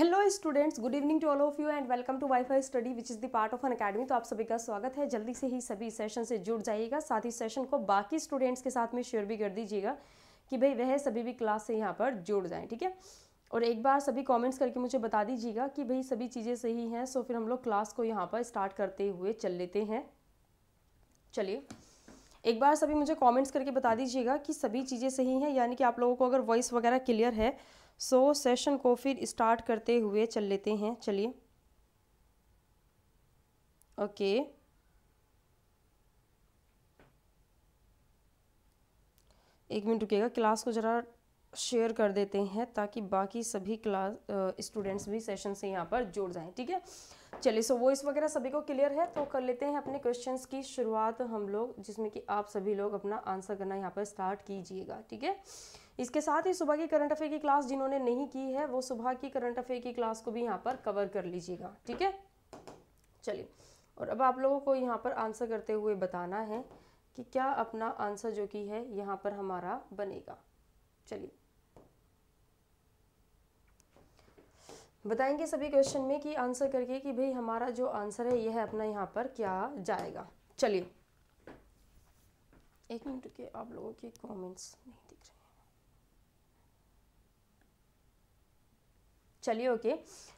Hello students good evening to all of you and welcome to wifi study which is the part of Unacademy तो आप सभी का स्वागत है जल्दी से ही सभी सेशन से जुड़ जाइएगा साथ ही सेशन को बाकी स्टूडेंट्स के साथ में शेयर भी कर दीजिएगा कि भाई वह सभी भी क्लास से यहाँ पर जुड़ जाएँ ठीक है और एक बार सभी कॉमेंट्स करके मुझे बता दीजिएगा कि भाई सभी चीज़ें सही हैं सो फिर हम लोग क्लास को यहाँ पर स्टार्ट करते हुए चल लेते हैं चलिए एक बार सभी मुझे कॉमेंट्स करके बता दीजिएगा कि सभी चीज़ें सही हैं यानी कि आप लोगों को अगर वॉइस वगैरह क्लियर है सो so, सेशन को फिर स्टार्ट करते हुए चल लेते हैं चलिए ओके okay. एक मिनट रुकेगा क्लास को ज़रा शेयर कर देते हैं ताकि बाकी सभी क्लास स्टूडेंट्स भी सेशन से यहाँ पर जुड़ जाएं ठीक है चलिए सो वॉइस वगैरह सभी को क्लियर है तो कर लेते हैं अपने क्वेश्चंस की शुरुआत हम लोग जिसमें कि आप सभी लोग अपना आंसर करना यहाँ पर स्टार्ट कीजिएगा ठीक है इसके साथ ही सुबह की करंट अफेयर की क्लास जिन्होंने नहीं की है वो सुबह की करंट अफेयर की क्लास को भी यहाँ पर कवर कर लीजिएगा ठीक है चलिए और अब आप लोगों को यहाँ पर आंसर करते हुए बताना है कि क्या अपना आंसर जो की है यहाँ पर हमारा बनेगा चलिए बताएंगे सभी क्वेश्चन में कि आंसर करके कि भाई हमारा जो आंसर है यह है अपना यहाँ पर क्या जाएगा चलिए एक मिनट के आप लोगों के कमेंट्स नहीं दिख रहे चलिए ओके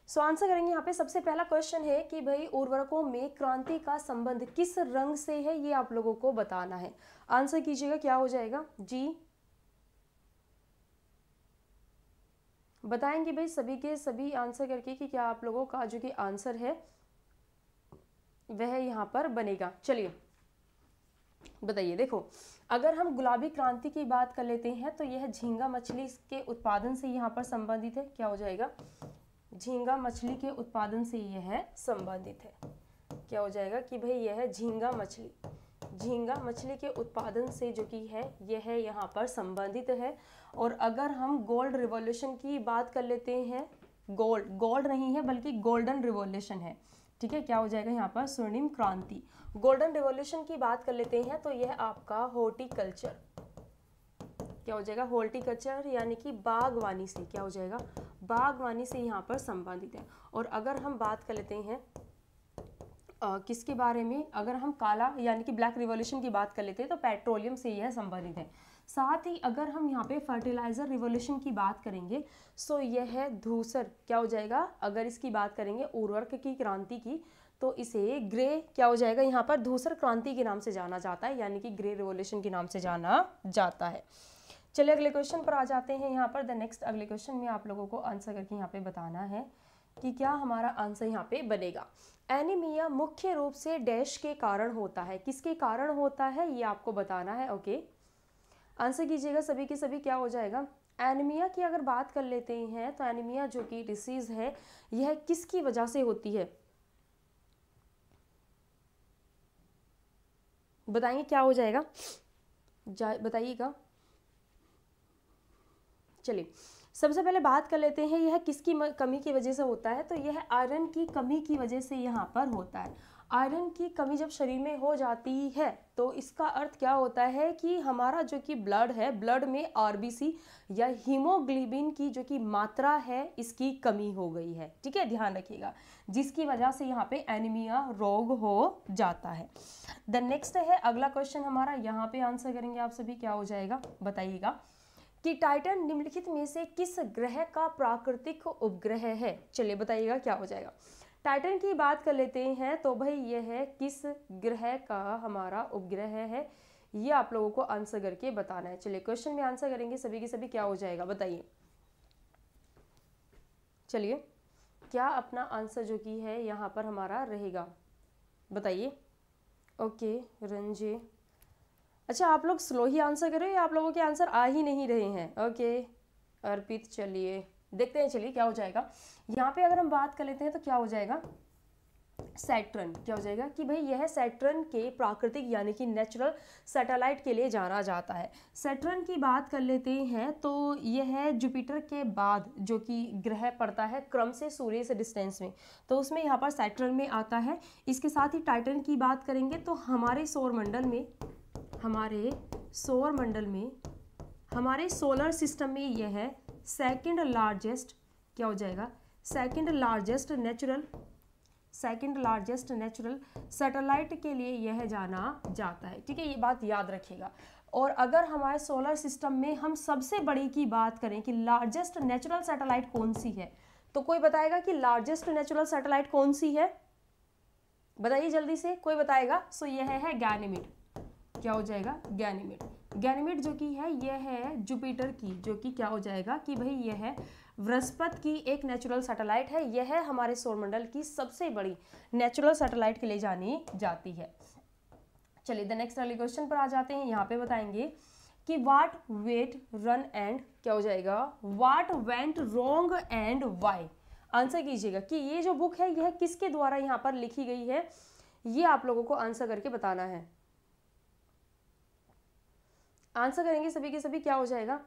सो आंसर करेंगे यहाँ पे सबसे पहला क्वेश्चन है कि भाई उर्वरकों में क्रांति का संबंध किस रंग से है ये आप लोगों को बताना है आंसर कीजिएगा क्या हो जाएगा जी बताएंगे भाई सभी के सभी आंसर करके कि क्या आप लोगों का जो कि आंसर है वह यहाँ पर बनेगा चलिए बताइए देखो अगर हम गुलाबी क्रांति की बात कर लेते हैं तो यह झींगा मछली के उत्पादन से यहाँ पर संबंधित है क्या हो जाएगा झींगा मछली के उत्पादन से यह संबंधित है क्या हो जाएगा कि भाई यह झींगा मछली झींगा मछली के उत्पादन से जो कि है यह है यहाँ पर संबंधित है और अगर हम गोल्ड रिवॉल्यूशन की बात कर लेते हैं गोल्ड गोल्ड नहीं है बल्कि गोल्डन रिवॉल्यूशन है ठीक है क्या हो जाएगा यहाँ पर स्वर्णिम क्रांति गोल्डन रिवोल्यूशन की बात कर लेते हैं तो यह आपका हॉर्टिकल्चर क्या हो जाएगा हॉर्टिकल्चर यानी कि बागवानी से क्या हो जाएगा बागवानी से यहाँ पर संबंधित है और अगर हम बात कर लेते हैं किसके बारे में अगर हम काला यानी कि ब्लैक रिवोल्यूशन की बात कर लेते हैं तो पेट्रोलियम से यह संबंधित है साथ ही अगर हम यहाँ पे फर्टिलाइज़र रिवोल्यूशन की बात करेंगे सो यह है धूसर क्या हो जाएगा अगर इसकी बात करेंगे उर्वरक की क्रांति की तो इसे ग्रे क्या हो जाएगा यहाँ पर धूसर क्रांति के नाम से जाना जाता है यानी कि ग्रे रिवोल्यूशन के नाम से जाना जाता है चलिए अगले क्वेश्चन पर आ जाते हैं यहाँ पर द नेक्स्ट अगले क्वेश्चन में आप लोगों को आंसर करके यहाँ पे बताना है कि क्या हमारा आंसर यहाँ पे बनेगा एनीमिया मुख्य रूप से डैश के कारण होता है किसके कारण होता है ये आपको बताना है ओके आंसर कीजिएगा सभी के सभी क्या हो जाएगा एनीमिया की अगर बात कर लेते हैं तो एनीमिया जो कि डिसीज़ है यह किसकी वजह से होती है बताएंगे क्या हो जाएगा जा बताइएगा चलिए सबसे पहले बात कर लेते हैं यह किसकी कमी की वजह से होता है तो यह आयरन की कमी की वजह से यहाँ पर होता है आयरन की कमी जब शरीर में हो जाती है तो इसका अर्थ क्या होता है कि हमारा जो कि ब्लड है ब्लड में आर या हीमोग्लोबिन की जो कि मात्रा है इसकी कमी हो गई है ठीक है ध्यान रखिएगा जिसकी वजह से यहाँ पे एनीमिया रोग हो जाता है द नेक्स्ट है अगला क्वेश्चन हमारा यहाँ पे आंसर करेंगे आप सभी क्या हो जाएगा बताइएगा कि टाइटन निम्नलिखित में से किस ग्रह का प्राकृतिक उपग्रह है चलिए बताइएगा क्या हो जाएगा टाइटन की बात कर लेते हैं तो भाई यह है किस ग्रह का हमारा उपग्रह है ये आप लोगों को आंसर करके बताना है चलिए क्वेश्चन में आंसर करेंगे सभी के सभी क्या हो जाएगा बताइए चलिए क्या अपना आंसर जो की है यहाँ पर हमारा रहेगा बताइए ओके रंजे अच्छा आप लोग स्लो ही आंसर कर रहे हो या आप लोगों के आंसर आ ही नहीं रहे हैं ओके अर्पित चलिए देखते हैं चलिए क्या हो जाएगा यहाँ पे अगर हम बात कर लेते हैं तो क्या हो जाएगा सैटर्न क्या हो जाएगा कि भाई यह सैटर्न के प्राकृतिक यानी कि नेचुरल सैटेलाइट के लिए जाना जाता है सैटर्न की बात कर लेते हैं तो यह जुपिटर के बाद जो कि ग्रह पड़ता है क्रम से सूर्य से डिस्टेंस में तो उसमें यहाँ पर सैटर्न में आता है इसके साथ ही टाइटन की बात करेंगे तो हमारे सौरमंडल में हमारे सौर मंडल में हमारे सोलर सिस्टम में यह है सेकंड लार्जेस्ट क्या हो जाएगा second largest natural second largest natural satellite के लिए यह जाना जाता है ठीक है ये बात याद रखिएगा और अगर हमारे सोलर सिस्टम में हम सबसे बड़ी की बात करें कि लार्जेस्ट नेचुरल सैटेलाइट कौन सी है तो कोई बताएगा कि लार्जेस्ट नेचुरल सैटेलाइट कौन सी है बताइए जल्दी से कोई बताएगा सो यह है गैनिमिट क्या हो जाएगा गैनीमेड गैनीमेड जो कि है यह है जुपिटर की जो कि क्या हो जाएगा कि भाई यह है बृहस्पत की एक नेचुरल सैटेलाइट है यह है हमारे सौरमंडल की सबसे बड़ी नेचुरल सैटेलाइट के लिए जानी जाती है चलिए द नेक्स्ट वाले क्वेश्चन पर आ जाते हैं यहाँ पे बताएंगे कि वाट वेट रन एंड क्या हो जाएगा what went wrong and why answer कीजिएगा कि ये जो बुक है यह किसके द्वारा यहाँ पर लिखी गई है ये आप लोगों को आंसर करके बताना है आंसर करेंगे सभी के सभी क्या हो जाएगा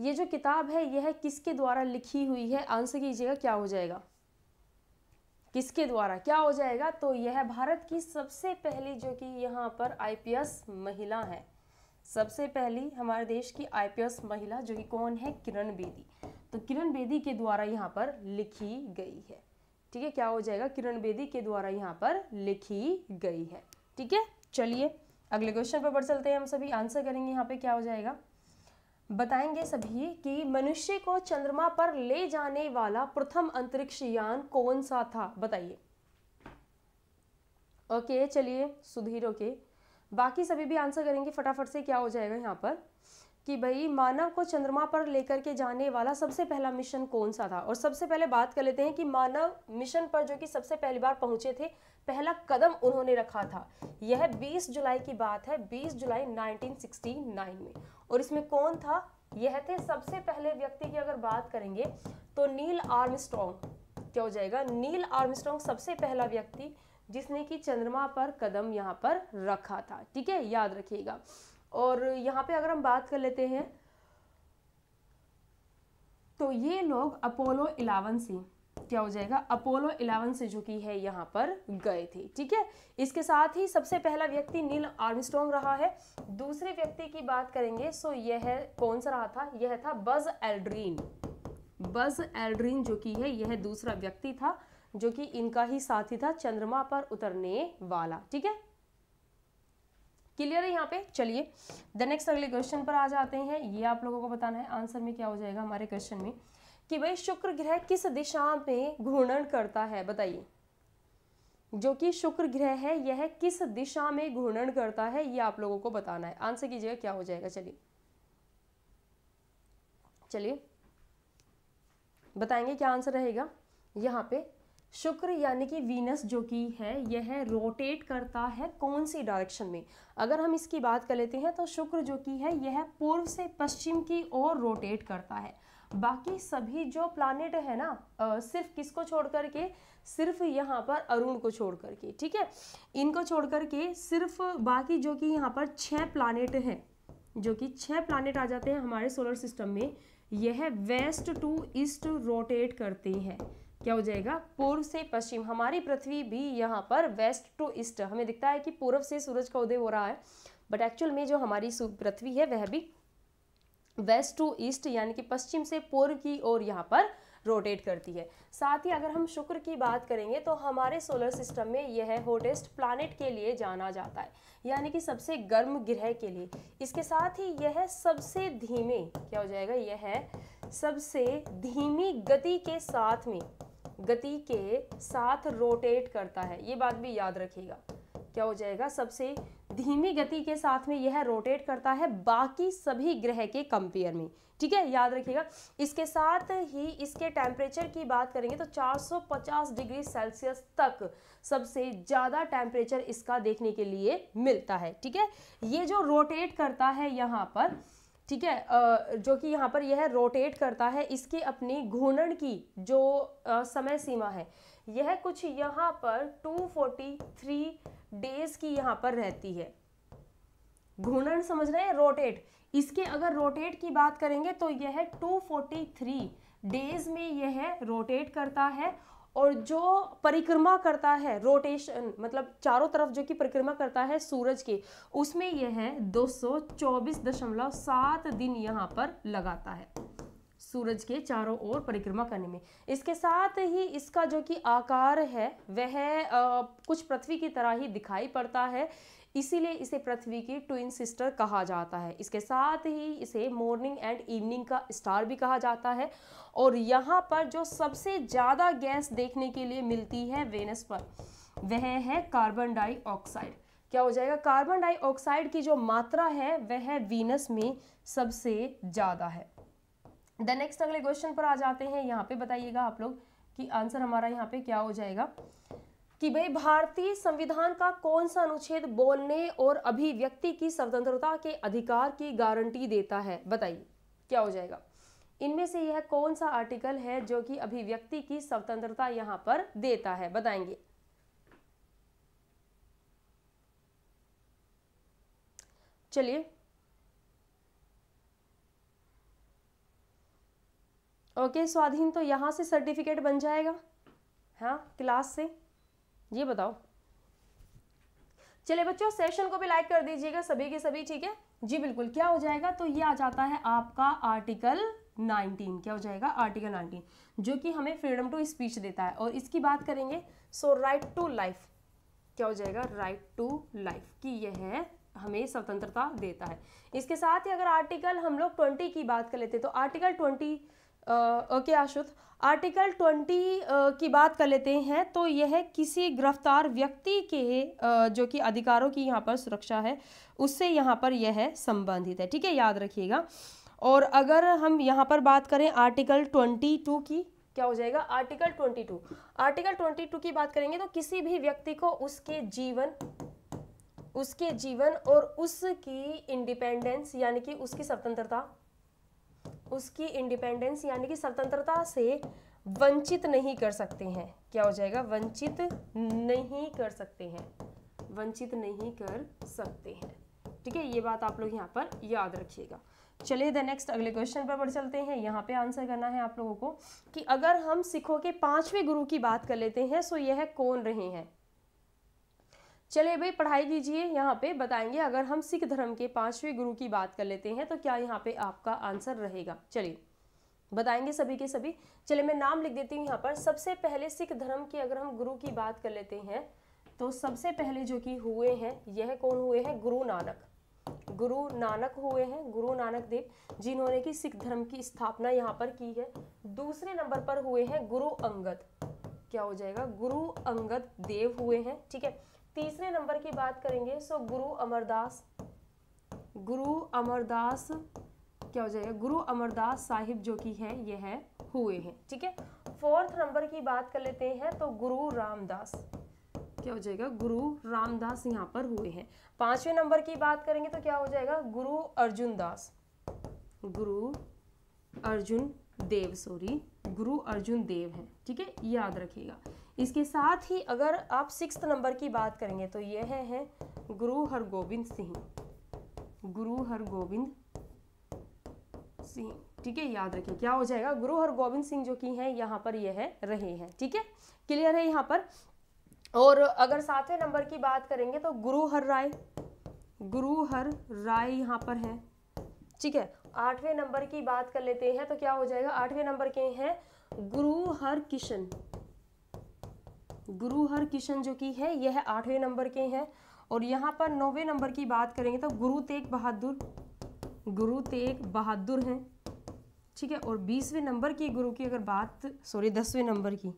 ये जो किताब है यह है किसके द्वारा लिखी हुई है आंसर कीजिएगा क्या हो जाएगा किसके द्वारा क्या हो जाएगा तो यह भारत की सबसे पहली जो कि यहाँ पर आईपीएस महिला है सबसे पहली हमारे देश की आईपीएस महिला जो कि कौन है किरण बेदी तो किरण बेदी के द्वारा यहाँ पर लिखी गई है ठीक है क्या हो जाएगा किरण बेदी के द्वारा यहाँ पर लिखी गई है ठीक है चलिए अगले क्वेश्चन पर बढ़ चलते हैं हम सभी आंसर करेंगे यहाँ पे क्या हो जाएगा बताएंगे सभी कि मनुष्य को चंद्रमा पर ले जाने वाला प्रथम अंतरिक्ष यान कौन सा था बताइए ओके चलिए सुधीर ओके बाकी सभी भी आंसर करेंगे फटाफट से क्या हो जाएगा यहाँ पर कि भाई मानव को चंद्रमा पर लेकर के जाने वाला सबसे पहला मिशन कौन सा था और सबसे पहले बात कर लेते हैं कि मानव मिशन पर जो कि सबसे पहली बार पहुंचे थे पहला कदम उन्होंने रखा था यह 20 जुलाई की बात है 20 जुलाई 1969 में और इसमें कौन था यह थे सबसे पहले व्यक्ति की अगर बात करेंगे तो नील आर्मस्ट्रॉन्ग क्या हो जाएगा नील आर्मस्ट्रॉन्ग सबसे पहला व्यक्ति जिसने कि चंद्रमा पर कदम यहाँ पर रखा था ठीक है याद रखिएगा और यहाँ पे अगर हम बात कर लेते हैं तो ये लोग अपोलो इलावन से क्या हो जाएगा अपोलो 11 से जो कि है यहाँ पर गए थे ठीक है इसके साथ ही सबसे पहला व्यक्ति नील आर्मस्ट्रॉन्ग रहा है दूसरे व्यक्ति की बात करेंगे सो यह है कौन सा रहा था यह था बज एल्ड्रीन बज एल्ड्रीन जो कि है यह दूसरा व्यक्ति था जो कि इनका ही साथी था चंद्रमा पर उतरने वाला ठीक है क्लियर है यहाँ पे चलिए द नेक्स्ट अगले क्वेश्चन पर आ जाते हैं ये आप लोगों को बताना है आंसर में क्या हो जाएगा हमारे क्वेश्चन में कि भाई शुक्र ग्रह किस दिशा में घूर्णन करता है बताइए जो कि शुक्र ग्रह है यह किस दिशा में घूर्णन करता है यह आप लोगों को बताना है आंसर कीजिएगा क्या हो जाएगा चलिए चलिए बताएंगे क्या आंसर रहेगा यहाँ पे शुक्र यानी कि वीनस जो कि है यह रोटेट करता है कौन सी डायरेक्शन में अगर हम इसकी बात कर लेते हैं तो शुक्र जो कि है यह पूर्व से पश्चिम की ओर रोटेट करता है बाकी सभी जो प्लानिट है ना सिर्फ किसको छोड़ करके सिर्फ यहाँ पर अरुण को छोड़ करके ठीक है इनको छोड़ के सिर्फ बाकी जो कि यहाँ पर छः प्लानिट हैं जो कि छः प्लानिट आ जाते हैं हमारे सोलर सिस्टम में यह वेस्ट टू ईस्ट रोटेट करते हैं क्या हो जाएगा पूर्व से पश्चिम हमारी पृथ्वी भी यहाँ पर वेस्ट टू ईस्ट हमें दिखता है कि पूर्व से सूरज का उदय हो रहा है बट एक्चुअल में जो हमारी पृथ्वी है वह भी वेस्ट टू ईस्ट यानी कि पश्चिम से पूर्व की ओर यहाँ पर रोटेट करती है साथ ही अगर हम शुक्र की बात करेंगे तो हमारे सोलर सिस्टम में यह हॉटेस्ट प्लानट के लिए जाना जाता है यानी कि सबसे गर्म ग्रह के लिए इसके साथ ही यह सबसे धीमे क्या हो जाएगा यह सबसे धीमी गति के साथ में गति के साथ रोटेट करता है ये बात भी याद रखिएगा क्या हो जाएगा सबसे धीमी गति के साथ में यह रोटेट करता है बाकी सभी ग्रह के कंपेयर में ठीक है याद रखिएगा इसके साथ ही इसके टेम्परेचर की बात करेंगे तो 450 डिग्री सेल्सियस तक सबसे ज़्यादा टेम्परेचर इसका देखने के लिए मिलता है ठीक है ये जो रोटेट करता है यहाँ पर ठीक है जो कि यहाँ पर यह रोटेट करता है इसकी अपनी घूर्णन की जो समय सीमा है यह कुछ यहाँ पर 243 डेज की यहां पर रहती है घूर्णन समझ रहे हैं रोटेट इसके अगर रोटेट की बात करेंगे तो यह है 243 डेज में यह रोटेट करता है और जो परिक्रमा करता है रोटेशन मतलब चारों तरफ जो कि परिक्रमा करता है सूरज के उसमें यह 224.7 दिन यहाँ पर लगाता है सूरज के चारों ओर परिक्रमा करने में इसके साथ ही इसका जो कि आकार है वह कुछ पृथ्वी की तरह ही दिखाई पड़ता है इसीलिए इसे पृथ्वी की ट्विन सिस्टर कहा जाता है इसके साथ ही इसे मॉर्निंग एंड इवनिंग का स्टार भी कहा जाता है और यहाँ पर जो सबसे ज़्यादा गैस देखने के लिए मिलती है वेनस पर वह है कार्बन डाइऑक्साइड क्या हो जाएगा कार्बन डाइऑक्साइड की जो मात्रा है वह वीनस में सबसे ज़्यादा है द नेक्स्ट अगले क्वेश्चन पर आ जाते हैं यहाँ पे बताइएगा आप लोग कि आंसर हमारा यहाँ पे क्या हो जाएगा कि भाई भारतीय संविधान का कौन सा अनुच्छेद बोलने और अभिव्यक्ति की स्वतंत्रता के अधिकार की गारंटी देता है बताइए क्या हो जाएगा इनमें से यह कौन सा आर्टिकल है जो कि अभिव्यक्ति की स्वतंत्रता यहाँ पर देता है बताएंगे चलिए ओके स्वाधीन तो यहाँ से सर्टिफिकेट बन जाएगा हाँ क्लास से ये बताओ चलिए बच्चों सेशन को भी लाइक कर दीजिएगा सभी के सभी ठीक है जी बिल्कुल क्या हो जाएगा तो ये आ जाता है आपका आर्टिकल 19 क्या हो जाएगा आर्टिकल 19 जो कि हमें फ्रीडम टू स्पीच देता है और इसकी बात करेंगे सो राइट टू लाइफ क्या हो जाएगा राइट टू लाइफ कि यह है हमें स्वतंत्रता देता है इसके साथ ही अगर आर्टिकल हम लोग ट्वेंटी की बात कर लेते तो आर्टिकल ट्वेंटी ओके आशुत आर्टिकल ट्वेंटी की बात कर लेते हैं तो यह किसी गिरफ्तार व्यक्ति के जो कि अधिकारों की यहाँ पर सुरक्षा है उससे यहाँ पर यह संबंधित है ठीक है याद रखिएगा और अगर हम यहाँ पर बात करें आर्टिकल ट्वेंटी टू की क्या हो जाएगा article twenty two article twenty two की बात करेंगे तो किसी भी व्यक्ति को उसके जीवन उसके जीवन और उसकी इंडिपेंडेंस यानी कि उसकी स्वतंत्रता उसकी इंडिपेंडेंस यानी कि स्वतंत्रता से वंचित नहीं कर सकते हैं क्या हो जाएगा वंचित नहीं कर सकते हैं वंचित नहीं कर सकते हैं ठीक है ये बात आप लोग यहाँ पर याद रखिएगा चलिए द नेक्स्ट अगले क्वेश्चन पर बढ़ चलते हैं यहाँ पे आंसर करना है आप लोगों को कि अगर हम सिखों के पांचवें गुरु की बात कर लेते हैं सो तो यह कौन रहे हैं चलिए भाई पढ़ाई कीजिए यहाँ पे बताएंगे अगर हम सिख धर्म के पांचवें गुरु की बात कर लेते हैं तो क्या यहाँ पे आपका आंसर रहेगा चलिए बताएंगे सभी के सभी चलिए मैं नाम लिख देती हूँ यहाँ पर सबसे पहले सिख धर्म के अगर हम गुरु की बात कर लेते हैं तो सबसे पहले जो कि हुए हैं यह कौन हुए हैं गुरु नानक गुरु नानक हुए हैं गुरु नानक देव जिन्होंने की सिख धर्म की स्थापना यहाँ पर की है दूसरे नंबर पर हुए हैं गुरु अंगद क्या हो जाएगा गुरु अंगद देव हुए हैं ठीक है तीसरे नंबर की बात करेंगे सो गुरु अमरदास गुरु अमरदास क्या हो जाएगा गुरु अमरदास साहिब जो कि है यह है हुए हैं ठीक है फोर्थ नंबर की बात कर लेते हैं तो गुरु रामदास क्या हो जाएगा गुरु रामदास यहाँ पर हुए हैं पांचवें नंबर की बात करेंगे तो क्या हो जाएगा गुरु अर्जुन दास गुरु अर्जुन देव सॉरी गुरु अर्जुन देव हैं ठीक है याद रखिएगा इसके साथ ही अगर आप सिक्स नंबर की बात करेंगे तो यह है गुरु हरगोविंद सिंह गुरु हरगोविंद सिंह ठीक है याद रखिए क्या हो जाएगा गुरु हरगोविंद सिंह जो की हैं यहाँ पर यह है रहे हैं ठीक है क्लियर है यहाँ पर और अगर सातवें नंबर की बात करेंगे तो गुरु हर राय गुरु हर राय यहाँ पर है ठीक है आठवें नंबर की बात कर लेते हैं तो क्या हो जाएगा आठवें नंबर के हैं गुरु हर किशन गुरु हर किशन जो की है यह आठवें नंबर के हैं और यहाँ पर नौवें नंबर की बात करेंगे तो गुरु तेग बहादुर गुरु तेग बहादुर हैं ठीक है और बीसवें नंबर की गुरु की अगर बात सॉरी दसवें नंबर की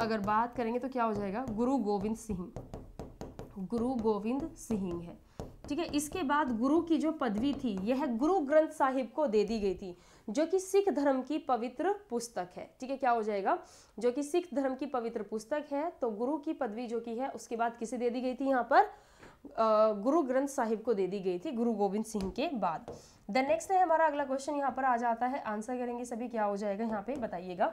अगर बात करेंगे तो क्या हो जाएगा गुरु गोविंद सिंह गुरु गोविंद सिंह है ठीक है इसके बाद गुरु की जो पदवी थी यह गुरु ग्रंथ साहिब को दे दी गई थी जो कि सिख धर्म की पवित्र पुस्तक है ठीक है क्या हो जाएगा जो कि सिख धर्म की पवित्र पुस्तक है तो गुरु की पदवी जो की है उसके बाद किसे दे दी गई थी यहाँ पर गुरु ग्रंथ साहिब को दे दी गई थी गुरु गोविंद सिंह के बाद देन नेक्स्ट है हमारा अगला क्वेश्चन यहाँ पर आ जाता है आंसर करेंगे सभी क्या हो जाएगा यहाँ पे बताइएगा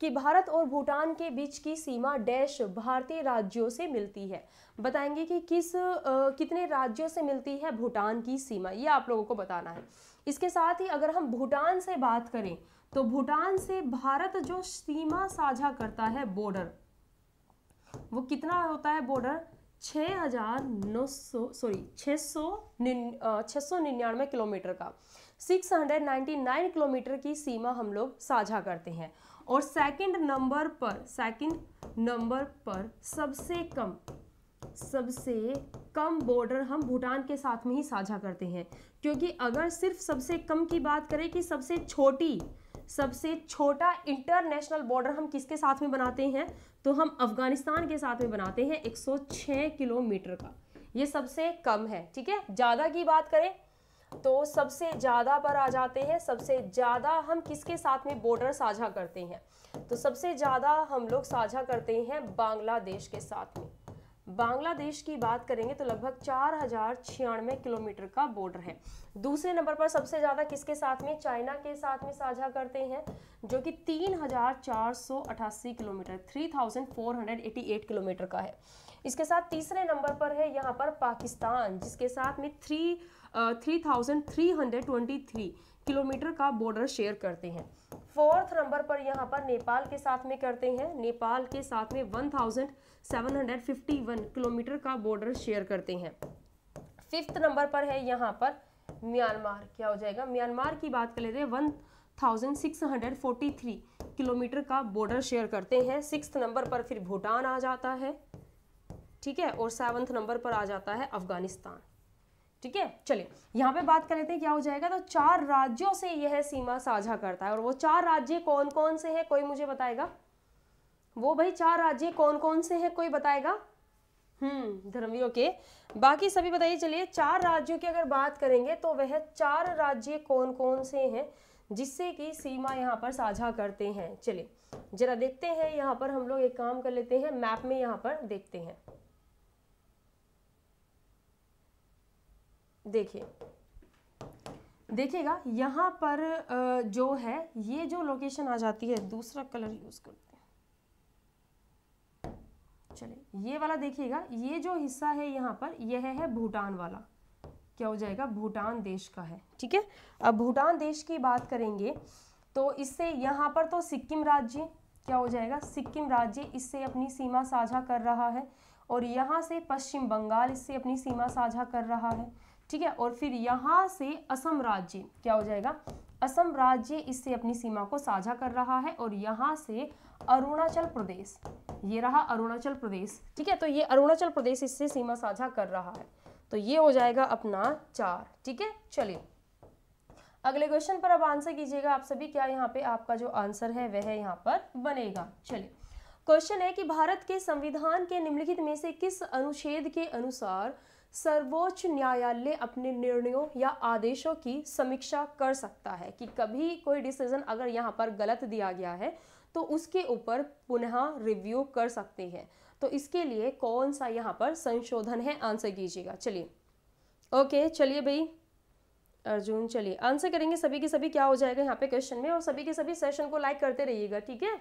कि भारत और भूटान के बीच की सीमा डैश भारतीय राज्यों से मिलती है बताएंगे कि किस आ, कितने राज्यों से मिलती है भूटान की सीमा ये आप लोगों को बताना है इसके साथ ही अगर हम भूटान से बात करें तो भूटान से भारत जो सीमा साझा करता है बॉर्डर वो कितना होता है बॉर्डर छः हज़ार नौ सौ सॉरी छः सौ छः सौ निन्यानवे किलोमीटर का 699 किलोमीटर की सीमा हम लोग साझा करते हैं और सेकंड नंबर पर सेकंड नंबर पर सबसे कम सबसे कम बॉर्डर हम भूटान के साथ में ही साझा करते हैं क्योंकि अगर सिर्फ सबसे कम की बात करें कि सबसे छोटी सबसे छोटा इंटरनेशनल बॉर्डर हम किसके साथ में बनाते हैं तो हम अफगानिस्तान के साथ में बनाते हैं 106 किलोमीटर का ये सबसे कम है ठीक है ज़्यादा की बात करें तो सबसे ज़्यादा पर आ जाते हैं सबसे ज़्यादा हम किसके साथ में बॉर्डर साझा करते हैं तो सबसे ज़्यादा हम लोग साझा करते हैं बांग्लादेश के साथ में बांग्लादेश की बात करेंगे तो लगभग चार हजार छियानवे किलोमीटर का बॉर्डर है दूसरे नंबर पर सबसे ज़्यादा किसके साथ में चाइना के साथ में साझा करते हैं जो कि तीन हजार चार सौ अठासी kilometre three thousand four hundred eighty eight kilometre का है इसके साथ तीसरे नंबर पर है यहाँ पर पाकिस्तान जिसके साथ में three three thousand three hundred twenty three kilometre का बॉर्डर शेयर करते हैं फोर्थ नंबर पर यहाँ पर नेपाल के साथ में करते हैं नेपाल के साथ में वन थाउजेंड 751 किलोमीटर का बॉर्डर शेयर करते हैं फिफ्थ नंबर पर है यहाँ पर म्यांमार क्या हो जाएगा म्यांमार की बात कर लेते हैं one thousand six hundred forty three kilometre का बॉर्डर शेयर करते हैं सिक्स नंबर पर फिर भूटान आ जाता है ठीक है और सेवन्थ नंबर पर आ जाता है अफगानिस्तान ठीक है चलिए यहाँ पे बात कर लेते हैं क्या हो जाएगा तो चार राज्यों से यह सीमा साझा करता है और वो चार राज्य कौन कौन से हैं कोई मुझे बताएगा वो भाई चार राज्य कौन कौन से हैं कोई बताएगा हम्म धर्मवीरों के बाकी सभी बताइए चलिए चार राज्यों की अगर बात करेंगे तो वह चार राज्य कौन कौन से हैं जिससे कि सीमा यहाँ पर साझा करते हैं चलिए जरा देखते हैं यहाँ पर हम लोग एक काम कर लेते हैं मैप में यहाँ पर देखते हैं देखिए देखिएगा यहाँ पर जो है ये जो लोकेशन आ जाती है दूसरा कलर यूज़ करते हैं चले ये वाला देखिएगा ये जो हिस्सा है यहाँ पर यह है भूटान वाला क्या हो जाएगा भूटान देश का है ठीक है अब भूटान देश की बात करेंगे तो इससे यहाँ पर तो सिक्किम राज्य क्या हो जाएगा सिक्किम राज्य इससे अपनी सीमा साझा कर रहा है और यहाँ से पश्चिम बंगाल इससे अपनी सीमा साझा कर रहा है ठीक है और फिर यहाँ से असम राज्य क्या हो जाएगा असम राज्य इससे अपनी सीमा को साझा कर रहा है और यहाँ से अरुणाचल प्रदेश ये रहा अरुणाचल प्रदेश ठीक है तो ये अरुणाचल प्रदेश इससे सीमा साझा कर रहा है तो ये हो जाएगा अपना चार ठीक है चलिए अगले क्वेश्चन पर अब आंसर कीजिएगा आप सभी क्या यहाँ पे आपका जो आंसर है वह यहाँ पर बनेगा चलिए क्वेश्चन है कि भारत के संविधान के निम्नलिखित में से किस अनुच्छेद के अनुसार सर्वोच्च न्यायालय अपने निर्णयों या आदेशों की समीक्षा कर सकता है कि कभी कोई डिसीजन अगर यहाँ पर गलत दिया गया है तो उसके ऊपर पुनः रिव्यू कर सकते हैं तो इसके लिए कौन सा यहाँ पर संशोधन है आंसर कीजिएगा चलिए ओके चलिए भाई अर्जुन चलिए आंसर करेंगे सभी के सभी क्या हो जाएगा यहाँ पे क्वेश्चन में और सभी के सभी सेशन को लाइक करते रहिएगा ठीक है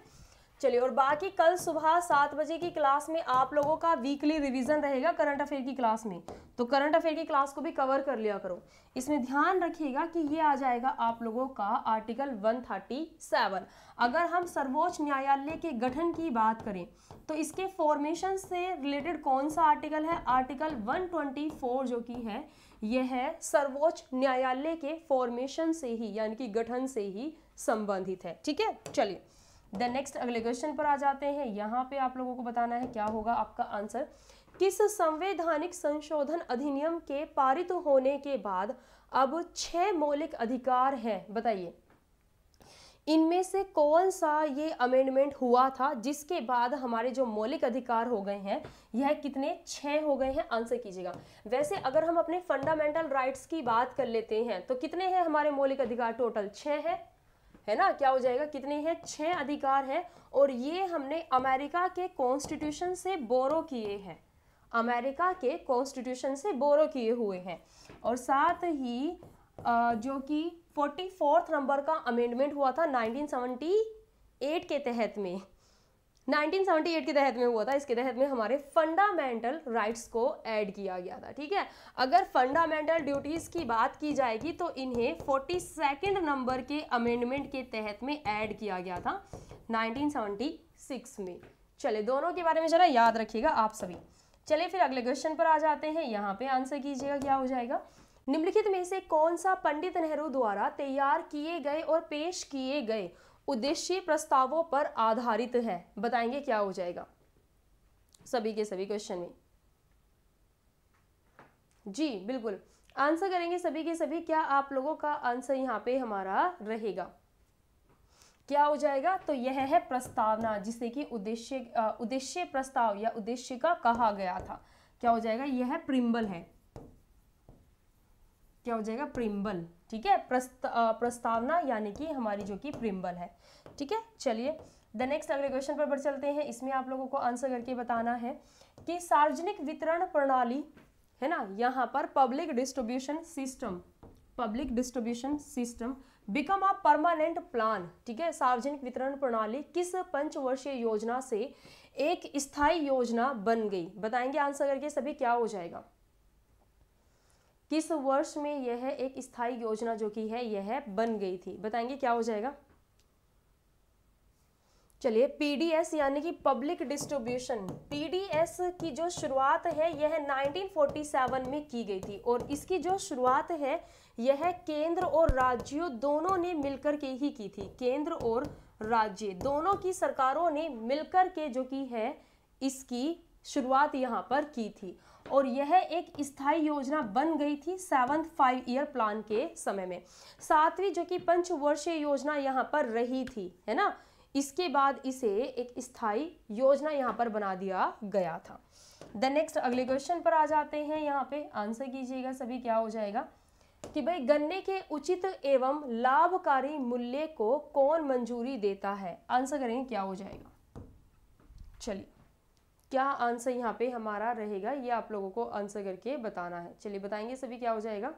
चलिए और बाकी कल सुबह सात बजे की क्लास में आप लोगों का वीकली रिवीजन रहेगा करंट अफेयर की क्लास में तो करंट अफेयर की क्लास को भी कवर कर लिया करो इसमें ध्यान रखिएगा कि ये आ जाएगा आप लोगों का आर्टिकल 137 अगर हम सर्वोच्च न्यायालय के गठन की बात करें तो इसके फॉर्मेशन से रिलेटेड कौन सा आर्टिकल है आर्टिकल वन जो की है यह है सर्वोच्च न्यायालय के फॉर्मेशन से ही यानी कि गठन से ही संबंधित है ठीक है चलिए द नेक्स्ट अगले क्वेश्चन पर आ जाते हैं यहाँ पे आप लोगों को बताना है क्या होगा आपका आंसर किस संवैधानिक संशोधन अधिनियम के पारित होने के बाद अब छह मौलिक अधिकार हैं बताइए इनमें से कौन सा ये अमेंडमेंट हुआ था जिसके बाद हमारे जो मौलिक अधिकार हो गए हैं यह कितने छः हो गए हैं आंसर कीजिएगा वैसे अगर हम अपने फंडामेंटल राइट्स की बात कर लेते हैं तो कितने हैं हमारे मौलिक अधिकार टोटल छः हैं है ना क्या हो जाएगा कितने हैं छः अधिकार हैं और ये हमने अमेरिका के कॉन्स्टिट्यूशन से बोरो किए हैं अमेरिका के कॉन्स्टिट्यूशन से बोरो किए हुए हैं और साथ ही जो कि फोर्टी फोर्थ नंबर का अमेंडमेंट हुआ था नाइनटीन के तहत में 1978 के तहत में हुआ था इसके तहत में हमारे फंडामेंटल राइट्स को ऐड किया गया था ठीक है अगर फंडामेंटल ड्यूटीज़ की बात की जाएगी तो इन्हें फोर्टी सेकेंड नंबर के अमेंडमेंट के तहत में ऐड किया गया था 1976 में चले दोनों के बारे में जरा याद रखिएगा आप सभी चले फिर अगले क्वेश्चन पर आ जाते हैं यहाँ पे आंसर कीजिएगा क्या हो जाएगा निम्नलिखित में से कौन सा पंडित नेहरू द्वारा तैयार किए गए और पेश किए गए उद्देश्य प्रस्तावों पर आधारित है बताएंगे क्या हो जाएगा सभी के सभी क्वेश्चन में जी बिल्कुल आंसर करेंगे सभी के सभी क्या आप लोगों का आंसर यहाँ पे हमारा रहेगा क्या हो जाएगा तो यह है प्रस्तावना जिसे कि उद्देश्य उद्देश्य प्रस्ताव या उद्देश्य का कहा गया था क्या हो जाएगा यह है है क्या हो जाएगा प्रिम्बल ठीक है प्रस्त, प्रस्तावना यानी कि हमारी जो कि प्रिम्बल है ठीक है चलिए द नेक्स्ट अगले क्वेश्चन पर बढ़ चलते हैं इसमें आप लोगों को आंसर करके बताना है कि सार्वजनिक वितरण प्रणाली है ना यहाँ पर public distribution system public distribution system become a permanent plan ठीक है सार्वजनिक वितरण प्रणाली किस पंचवर्षीय योजना से एक स्थायी योजना बन गई बताएंगे आंसर करके सभी क्या हो जाएगा किस वर्ष में यह एक स्थायी योजना जो की है यह बन गई थी बताएंगे क्या हो जाएगा चलिए पीडीएस यानी कि पब्लिक डिस्ट्रीब्यूशन पीडीएस की जो शुरुआत है यह 1947 में की गई थी और इसकी जो शुरुआत है यह केंद्र और राज्यों दोनों ने मिलकर के ही की थी केंद्र और राज्य दोनों की सरकारों ने मिलकर के जो की है इसकी शुरुआत यहां पर की थी और यह एक स्थायी योजना बन गई थी सेवंथ फाइव ईयर प्लान के समय में सातवीं जो कि पंचवर्षीय योजना यहाँ पर रही थी है ना इसके बाद इसे एक स्थायी योजना यहाँ पर बना दिया गया था द नेक्स्ट अगले क्वेश्चन पर आ जाते हैं यहाँ पे आंसर कीजिएगा सभी क्या हो जाएगा कि भाई गन्ने के उचित एवं लाभकारी मूल्य को कौन मंजूरी देता है आंसर करेंगे क्या हो जाएगा चलिए क्या आंसर यहाँ पे हमारा रहेगा ये आप लोगों को आंसर करके बताना है चलिए बताएंगे सभी क्या हो जाएगा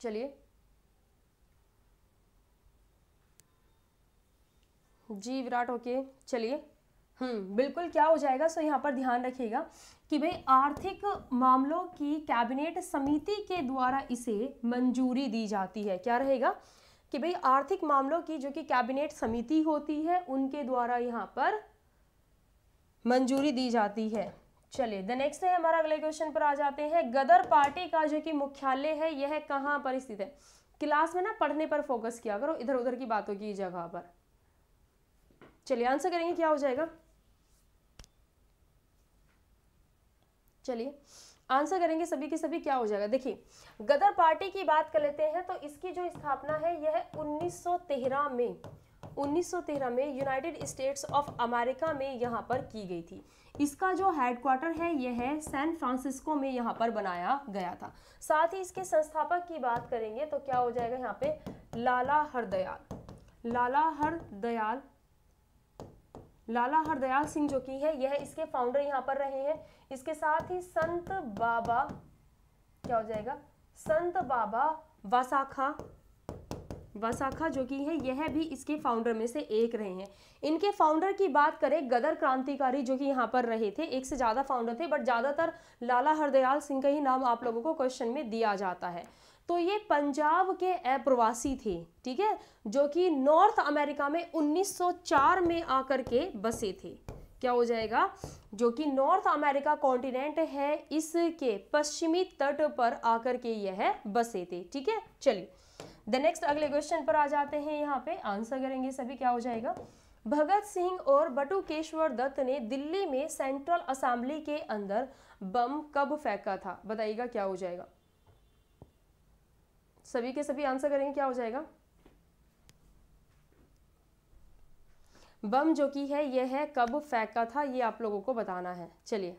चलिए जी विराट ओके चलिए हम्म बिल्कुल क्या हो जाएगा सो यहाँ पर ध्यान रखिएगा कि भाई आर्थिक मामलों की कैबिनेट समिति के द्वारा इसे मंजूरी दी जाती है क्या रहेगा कि भाई आर्थिक मामलों की जो कि कैबिनेट समिति होती है उनके द्वारा यहाँ पर मंजूरी दी जाती है चलिए द नेक्स्ट है हमारा अगले क्वेश्चन पर आ जाते हैं गदर पार्टी का जो कि मुख्यालय है यह कहाँ पर स्थित है क्लास में ना पढ़ने पर फोकस किया करो इधर उधर की बातों की जगह पर चलिए आंसर करेंगे क्या हो जाएगा चलिए आंसर करेंगे सभी के सभी क्या हो जाएगा देखिए गदर पार्टी की बात कर लेते हैं तो इसकी जो स्थापना है यह 1913 में 1913 में यूनाइटेड स्टेट्स ऑफ अमेरिका में यहाँ पर की गई थी इसका जो हेडक्वार्टर है यह है सैन फ्रांसिस्को में यहाँ पर बनाया गया था साथ ही इसके संस्थापक की बात करेंगे तो क्या हो जाएगा यहाँ पे लाला हरदयाल लाला हरदयाल लाला हरदयाल सिंह जो की है यह इसके फाउंडर यहाँ पर रहे हैं इसके साथ ही संत बाबा क्या हो जाएगा संत बाबा वसाखा वसाखा जो कि है यह भी इसके फाउंडर में से एक रहे हैं इनके फाउंडर की बात करें गदर क्रांतिकारी जो कि यहाँ पर रहे थे एक से ज़्यादा फाउंडर थे बट ज़्यादातर लाला हरदयाल सिंह का ही नाम आप लोगों को क्वेश्चन में दिया जाता है तो ये पंजाब के अप्रवासी थे ठीक है जो कि नॉर्थ अमेरिका में उन्नीस में आकर के बसे थे क्या हो जाएगा जो कि नॉर्थ अमेरिका कॉन्टिनेंट है इसके पश्चिमी तट पर आकर के यह बसे थे ठीक है चलिए द नेक्स्ट अगले क्वेश्चन पर आ जाते हैं यहाँ पे आंसर करेंगे सभी क्या हो जाएगा भगत सिंह और बटुकेश्वर दत्त ने दिल्ली में सेंट्रल असेंबली के अंदर बम कब फेंका था बताइएगा क्या हो जाएगा सभी के सभी आंसर करेंगे क्या हो जाएगा बम जो कि है यह है कब फेंका था ये आप लोगों को बताना है चलिए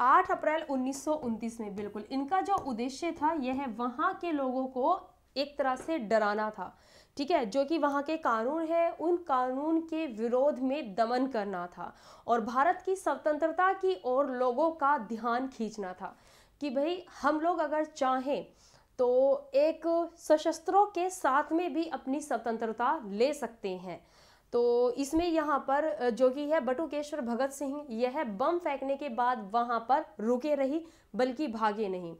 8 अप्रैल उन्नीस में बिल्कुल इनका जो उद्देश्य था यह वहां के लोगों को एक तरह से डराना था ठीक है जो कि वहाँ के कानून है उन कानून के विरोध में दमन करना था और भारत की स्वतंत्रता की ओर लोगों का ध्यान खींचना था कि भाई हम लोग अगर चाहें तो एक सशस्त्रों के साथ में भी अपनी स्वतंत्रता ले सकते हैं तो इसमें यहाँ पर जो कि है बटुकेश्वर भगत सिंह यह बम फेंकने के बाद वहाँ पर रुके रही बल्कि भागे नहीं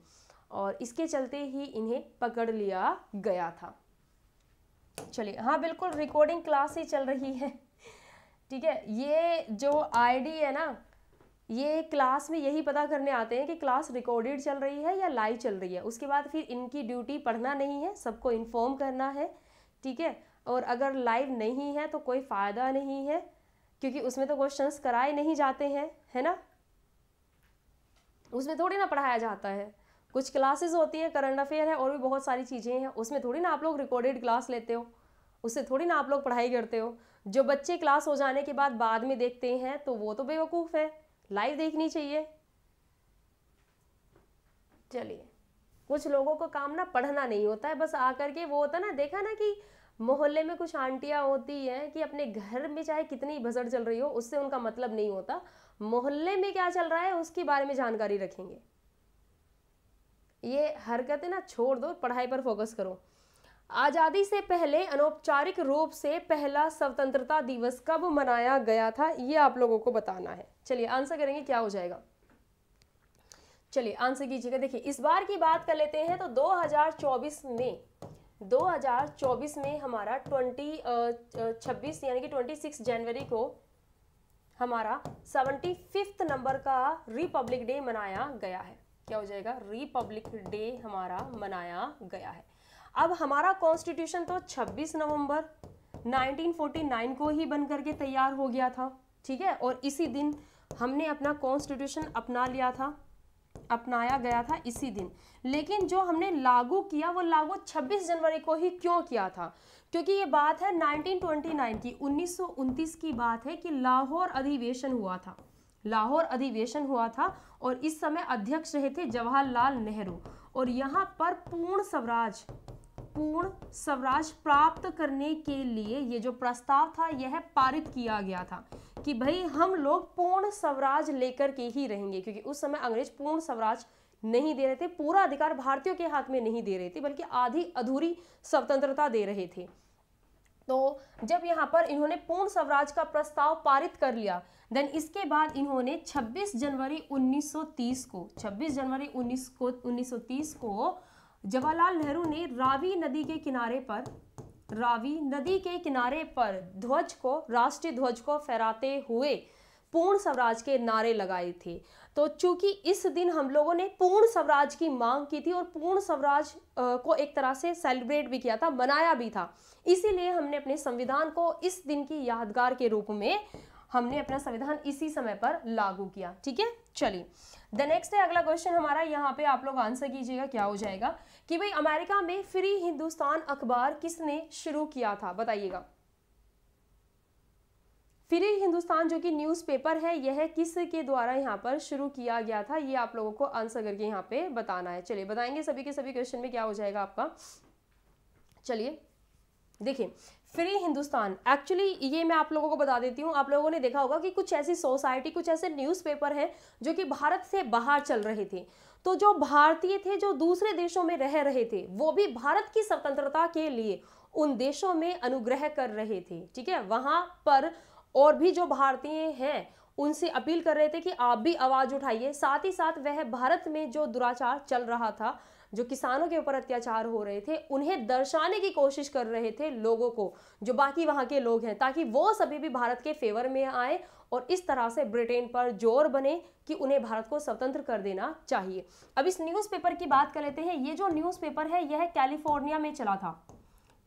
और इसके चलते ही इन्हें पकड़ लिया गया था चलिए हाँ बिल्कुल रिकॉर्डिंग क्लास ही चल रही है ठीक है ये जो आईडी है ना ये क्लास में यही पता करने आते हैं कि क्लास रिकॉर्डेड चल रही है या लाइव चल रही है उसके बाद फिर इनकी ड्यूटी पढ़ना नहीं है सबको इन्फॉर्म करना है ठीक है और अगर लाइव नहीं है तो कोई फ़ायदा नहीं है क्योंकि उसमें तो क्वेश्चंस कराए नहीं जाते हैं है ना उसमें थोड़ी ना पढ़ाया जाता है कुछ क्लासेस होती है करंट अफेयर है और भी बहुत सारी चीज़ें हैं उसमें थोड़ी ना आप लोग रिकॉर्डेड क्लास लेते हो उससे थोड़ी ना आप लोग पढ़ाई करते हो जो बच्चे क्लास हो जाने के बाद बाद में देखते हैं तो वो तो बेवकूफ़ है लाइव देखनी चाहिए चलिए कुछ लोगों को काम ना पढ़ना नहीं होता है बस आकर के वो होता ना देखा ना कि मोहल्ले में कुछ आंटियाँ होती हैं कि अपने घर में चाहे कितनी भजड़ चल रही हो उससे उनका मतलब नहीं होता मोहल्ले में क्या चल रहा है उसके बारे में जानकारी रखेंगे ये हरकतें ना छोड़ दो पढ़ाई पर फोकस करो आज़ादी से पहले अनौपचारिक रूप से पहला स्वतंत्रता दिवस कब मनाया गया था ये आप लोगों को बताना है चलिए आंसर करेंगे क्या हो जाएगा चलिए आंसर कीजिएगा देखिए इस बार की बात कर लेते हैं तो 2024 में 2024 में हमारा 20 छब्बीस यानी कि 26 जनवरी को हमारा सेवेंटी फिफ्थ नंबर का रिपब्लिक डे मनाया गया है क्या हो जाएगा रिपब्लिक डे हमारा मनाया गया है अब हमारा कॉन्स्टिट्यूशन तो 26 नवंबर 1949 को ही बन करके तैयार हो गया था ठीक है और इसी दिन हमने अपना कॉन्स्टिट्यूशन अपना लिया था अपनाया गया था इसी दिन लेकिन जो हमने लागू किया वो लागू 26 जनवरी को ही क्यों किया था क्योंकि ये बात है 1929 की उन्नीस की बात है कि लाहौर अधिवेशन हुआ था लाहौर अधिवेशन हुआ था और इस समय अध्यक्ष रहे थे जवाहरलाल नेहरू और यहाँ पर पूर्ण स्वराज पूर्ण स्वराज प्राप्त करने के लिए ये जो प्रस्ताव था यह पारित किया गया था कि भाई हम लोग पूर्ण स्वराज लेकर के ही रहेंगे क्योंकि उस समय अंग्रेज पूर्ण स्वराज नहीं दे रहे थे पूरा अधिकार भारतीयों के हाथ में नहीं दे रहे थे बल्कि आधी अधूरी स्वतंत्रता दे रहे थे तो जब यहाँ पर इन्होंने पूर्ण स्वराज का प्रस्ताव पारित कर लिया देन इसके बाद इन्होंने 26 जनवरी 1930 को 26 जनवरी 19 को 1930 को जवाहरलाल नेहरू ने रावी नदी के किनारे पर रावी नदी के किनारे पर ध्वज को राष्ट्रीय ध्वज को फहराते हुए पूर्ण स्वराज के नारे लगाए थे तो चूंकि इस दिन हम लोगों ने पूर्ण स्वराज की मांग की थी और पूर्ण स्वराज को एक तरह से सेलिब्रेट भी किया था मनाया भी था इसीलिए हमने अपने संविधान को इस दिन की यादगार के रूप में हमने अपना संविधान इसी समय पर लागू किया ठीक है चलिए द नेक्स्ट है अगला क्वेश्चन हमारा यहाँ पे आप लोग आंसर कीजिएगा क्या हो जाएगा कि भाई अमेरिका में फ्री हिंदुस्तान अखबार किसने शुरू किया था बताइएगा फ्री हिंदुस्तान जो कि न्यूज़पेपर है यह किस के द्वारा यहाँ पर शुरू किया गया था ये आप लोगों को आंसर करके यहाँ पे बताना है चलिए बताएंगे सभी के सभी क्वेश्चन में क्या हो जाएगा आपका चलिए देखिए फ्री हिंदुस्तान एक्चुअली ये मैं आप लोगों को बता देती हूँ आप लोगों ने देखा होगा कि कुछ ऐसी सोसाइटी कुछ ऐसे न्यूज़पेपर हैं जो कि भारत से बाहर चल रहे थे तो जो भारतीय थे जो दूसरे देशों में रह रहे थे वो भी भारत की स्वतंत्रता के लिए उन देशों में अनुग्रह कर रहे थे ठीक है वहाँ पर और भी जो भारतीय हैं उनसे अपील कर रहे थे कि आप भी आवाज़ उठाइए साथ ही साथ वह भारत में जो दुराचार चल रहा था जो किसानों के ऊपर अत्याचार हो रहे थे उन्हें दर्शाने की कोशिश कर रहे थे लोगों को जो बाकी वहां के लोग हैं ताकि वो सभी भी भारत के फेवर में आए और इस तरह से ब्रिटेन पर जोर बने कि उन्हें भारत को स्वतंत्र कर देना चाहिए अब इस न्यूज़पेपर की बात कर लेते हैं ये जो न्यूज़पेपर है यह कैलिफोर्निया में चला था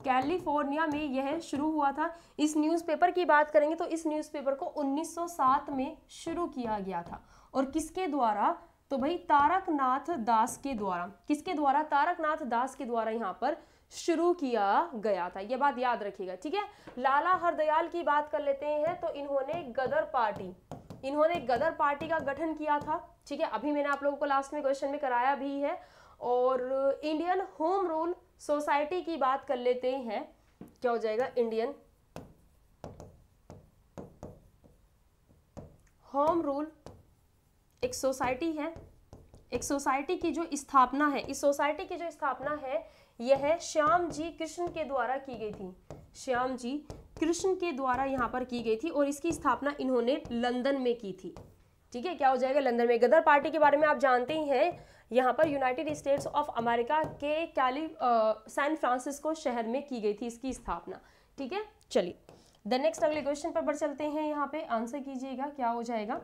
कैलिफोर्निया में यह शुरू हुआ था इस न्यूज़पेपर की बात करेंगे तो इस न्यूज़पेपर को 1907 में शुरू किया गया था और किसके द्वारा तो भाई तारकनाथ दास के द्वारा किसके द्वारा तारकनाथ दास के द्वारा यहाँ पर शुरू किया गया था यह बात याद रखिएगा ठीक है लाला हरदयाल की बात कर लेते हैं तो इन्होंने गदर पार्टी इन्होंने गदर पार्टी का गठन किया था ठीक है अभी मैंने आप लोगों को लास्ट में क्वेश्चन में कराया भी है और इंडियन होम रूल सोसाइटी की बात कर लेते हैं क्या हो जाएगा इंडियन होम रूल एक सोसाइटी है एक सोसाइटी की जो स्थापना है इस सोसाइटी की जो स्थापना है यह श्याम जी कृष्ण के द्वारा की गई थी श्याम जी कृष्ण के द्वारा यहाँ पर की गई थी और इसकी स्थापना इन्होंने लंदन में की थी ठीक है क्या हो जाएगा लंदन में गदर पार्टी के बारे में आप जानते ही हैं यहाँ पर यूनाइटेड स्टेट्स ऑफ अमेरिका के कैली सैन फ्रांसिस्को शहर में की गई थी इसकी स्थापना ठीक है चलिए द नेक्स्ट अगले क्वेश्चन पर बढ़ चलते हैं यहाँ पे आंसर कीजिएगा क्या हो जाएगा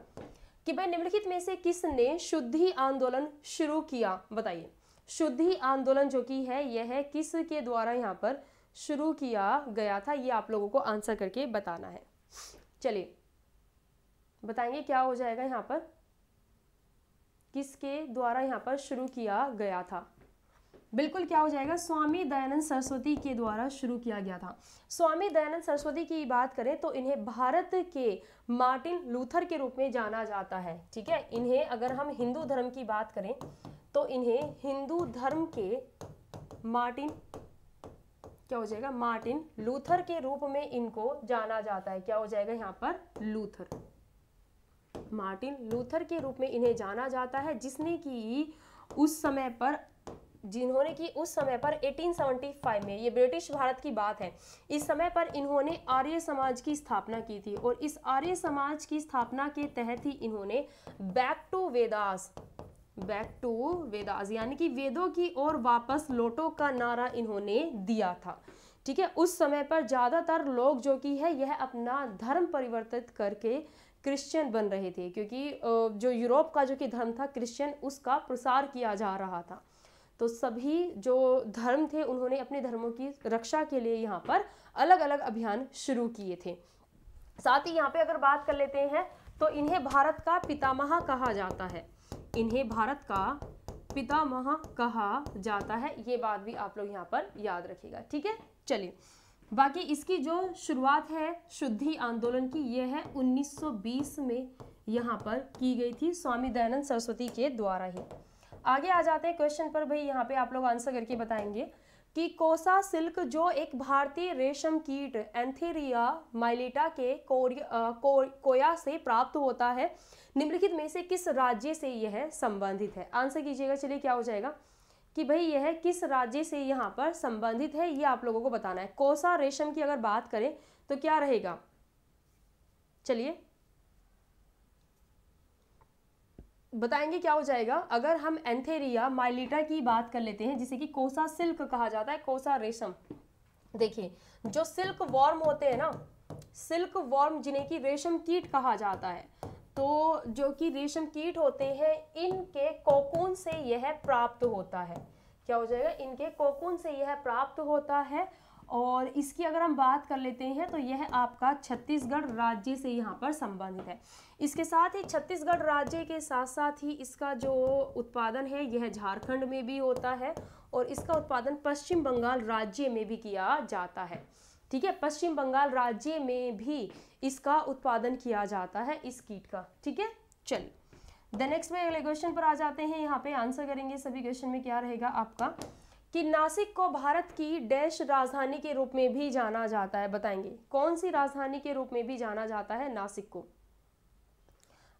कि भाई निम्नलिखित में से किसने शुद्धि आंदोलन शुरू किया बताइए शुद्धि आंदोलन जो कि है यह है किस के द्वारा यहाँ पर शुरू किया गया था ये आप लोगों को आंसर करके बताना है चलिए बताएंगे क्या हो जाएगा यहाँ पर किसके द्वारा यहाँ पर शुरू किया गया था बिल्कुल क्या हो जाएगा स्वामी दयानंद सरस्वती के द्वारा शुरू किया गया था स्वामी दयानंद सरस्वती की बात करें तो इन्हें भारत के मार्टिन लूथर के रूप में जाना जाता है ठीक है इन्हें अगर हम हिंदू धर्म की बात करें तो इन्हें हिंदू धर्म के मार्टिन क्या हो जाएगा मार्टिन लूथर के रूप में इनको जाना जाता है क्या हो जाएगा यहाँ पर लूथर मार्टिन लूथर के रूप में इन्हें जाना जाता है जिसने कि उस समय पर जिन्होंने कि उस समय पर 1875 में ये ब्रिटिश भारत की बात है इस समय पर इन्होंने आर्य समाज की स्थापना की थी और इस आर्य समाज की स्थापना के तहत ही इन्होंने back to Vedas back to Vedas यानी कि वेदों की ओर वापस लोटो का नारा इन्होंने दिया था ठीक है उस समय पर ज़्यादातर लोग जो कि है यह अपना धर्म परिवर्तित करके क्रिश्चियन बन रहे थे क्योंकि जो यूरोप का जो कि धर्म था क्रिश्चियन उसका प्रसार किया जा रहा था तो सभी जो धर्म थे उन्होंने अपने धर्मों की रक्षा के लिए यहाँ पर अलग अलग अभियान शुरू किए थे साथ ही यहाँ पे अगर बात कर लेते हैं तो इन्हें भारत का पितामह कहा जाता है इन्हें भारत का पितामह कहा जाता है ये बात भी आप लोग यहाँ पर याद रखिएगा ठीक है चलिए बाकी इसकी जो शुरुआत है शुद्धि आंदोलन की यह है 1920 में यहाँ पर की गई थी स्वामी दयानंद सरस्वती के द्वारा ही आगे आ जाते हैं क्वेश्चन पर भाई यहाँ पे आप लोग आंसर करके बताएंगे कि कोसा सिल्क जो एक भारतीय रेशम कीट एंथेरिया माइलेटा के कोरिया, को, कोया से प्राप्त होता है निम्नलिखित में से किस राज्य से यह संबंधित है आंसर कीजिएगा चलिए क्या हो जाएगा कि भाई यह किस राज्य से यहाँ पर संबंधित है ये आप लोगों को बताना है कोसा रेशम की अगर बात करें तो क्या रहेगा चलिए बताएंगे क्या हो जाएगा अगर हम एंथेरिया माइलिटा की बात कर लेते हैं जिसे कि कोसा सिल्क कहा जाता है कोसा रेशम देखिए जो सिल्क वॉर्म होते हैं ना सिल्क वॉर्म जिन्हें की रेशम कीट कहा जाता है तो जो कि रेशम कीट होते हैं इनके कोकून से यह प्राप्त होता है क्या हो जाएगा इनके कोकून से यह प्राप्त होता है और इसकी अगर हम बात कर लेते हैं तो यह आपका छत्तीसगढ़ राज्य से यहाँ पर संबंधित है इसके साथ ही छत्तीसगढ़ राज्य के साथ साथ ही इसका जो उत्पादन है यह झारखंड में भी होता है और इसका उत्पादन पश्चिम बंगाल राज्य में भी किया जाता है ठीक है पश्चिम बंगाल राज्य में भी इसका उत्पादन किया जाता है इस कीट का ठीक है चलिए द नेक्स्ट में अगले क्वेश्चन पर आ जाते हैं यहाँ पे आंसर करेंगे सभी क्वेश्चन में क्या रहेगा आपका कि नासिक को भारत की डैश राजधानी के रूप में भी जाना जाता है बताएंगे कौन सी राजधानी के रूप में भी जाना जाता है नासिक को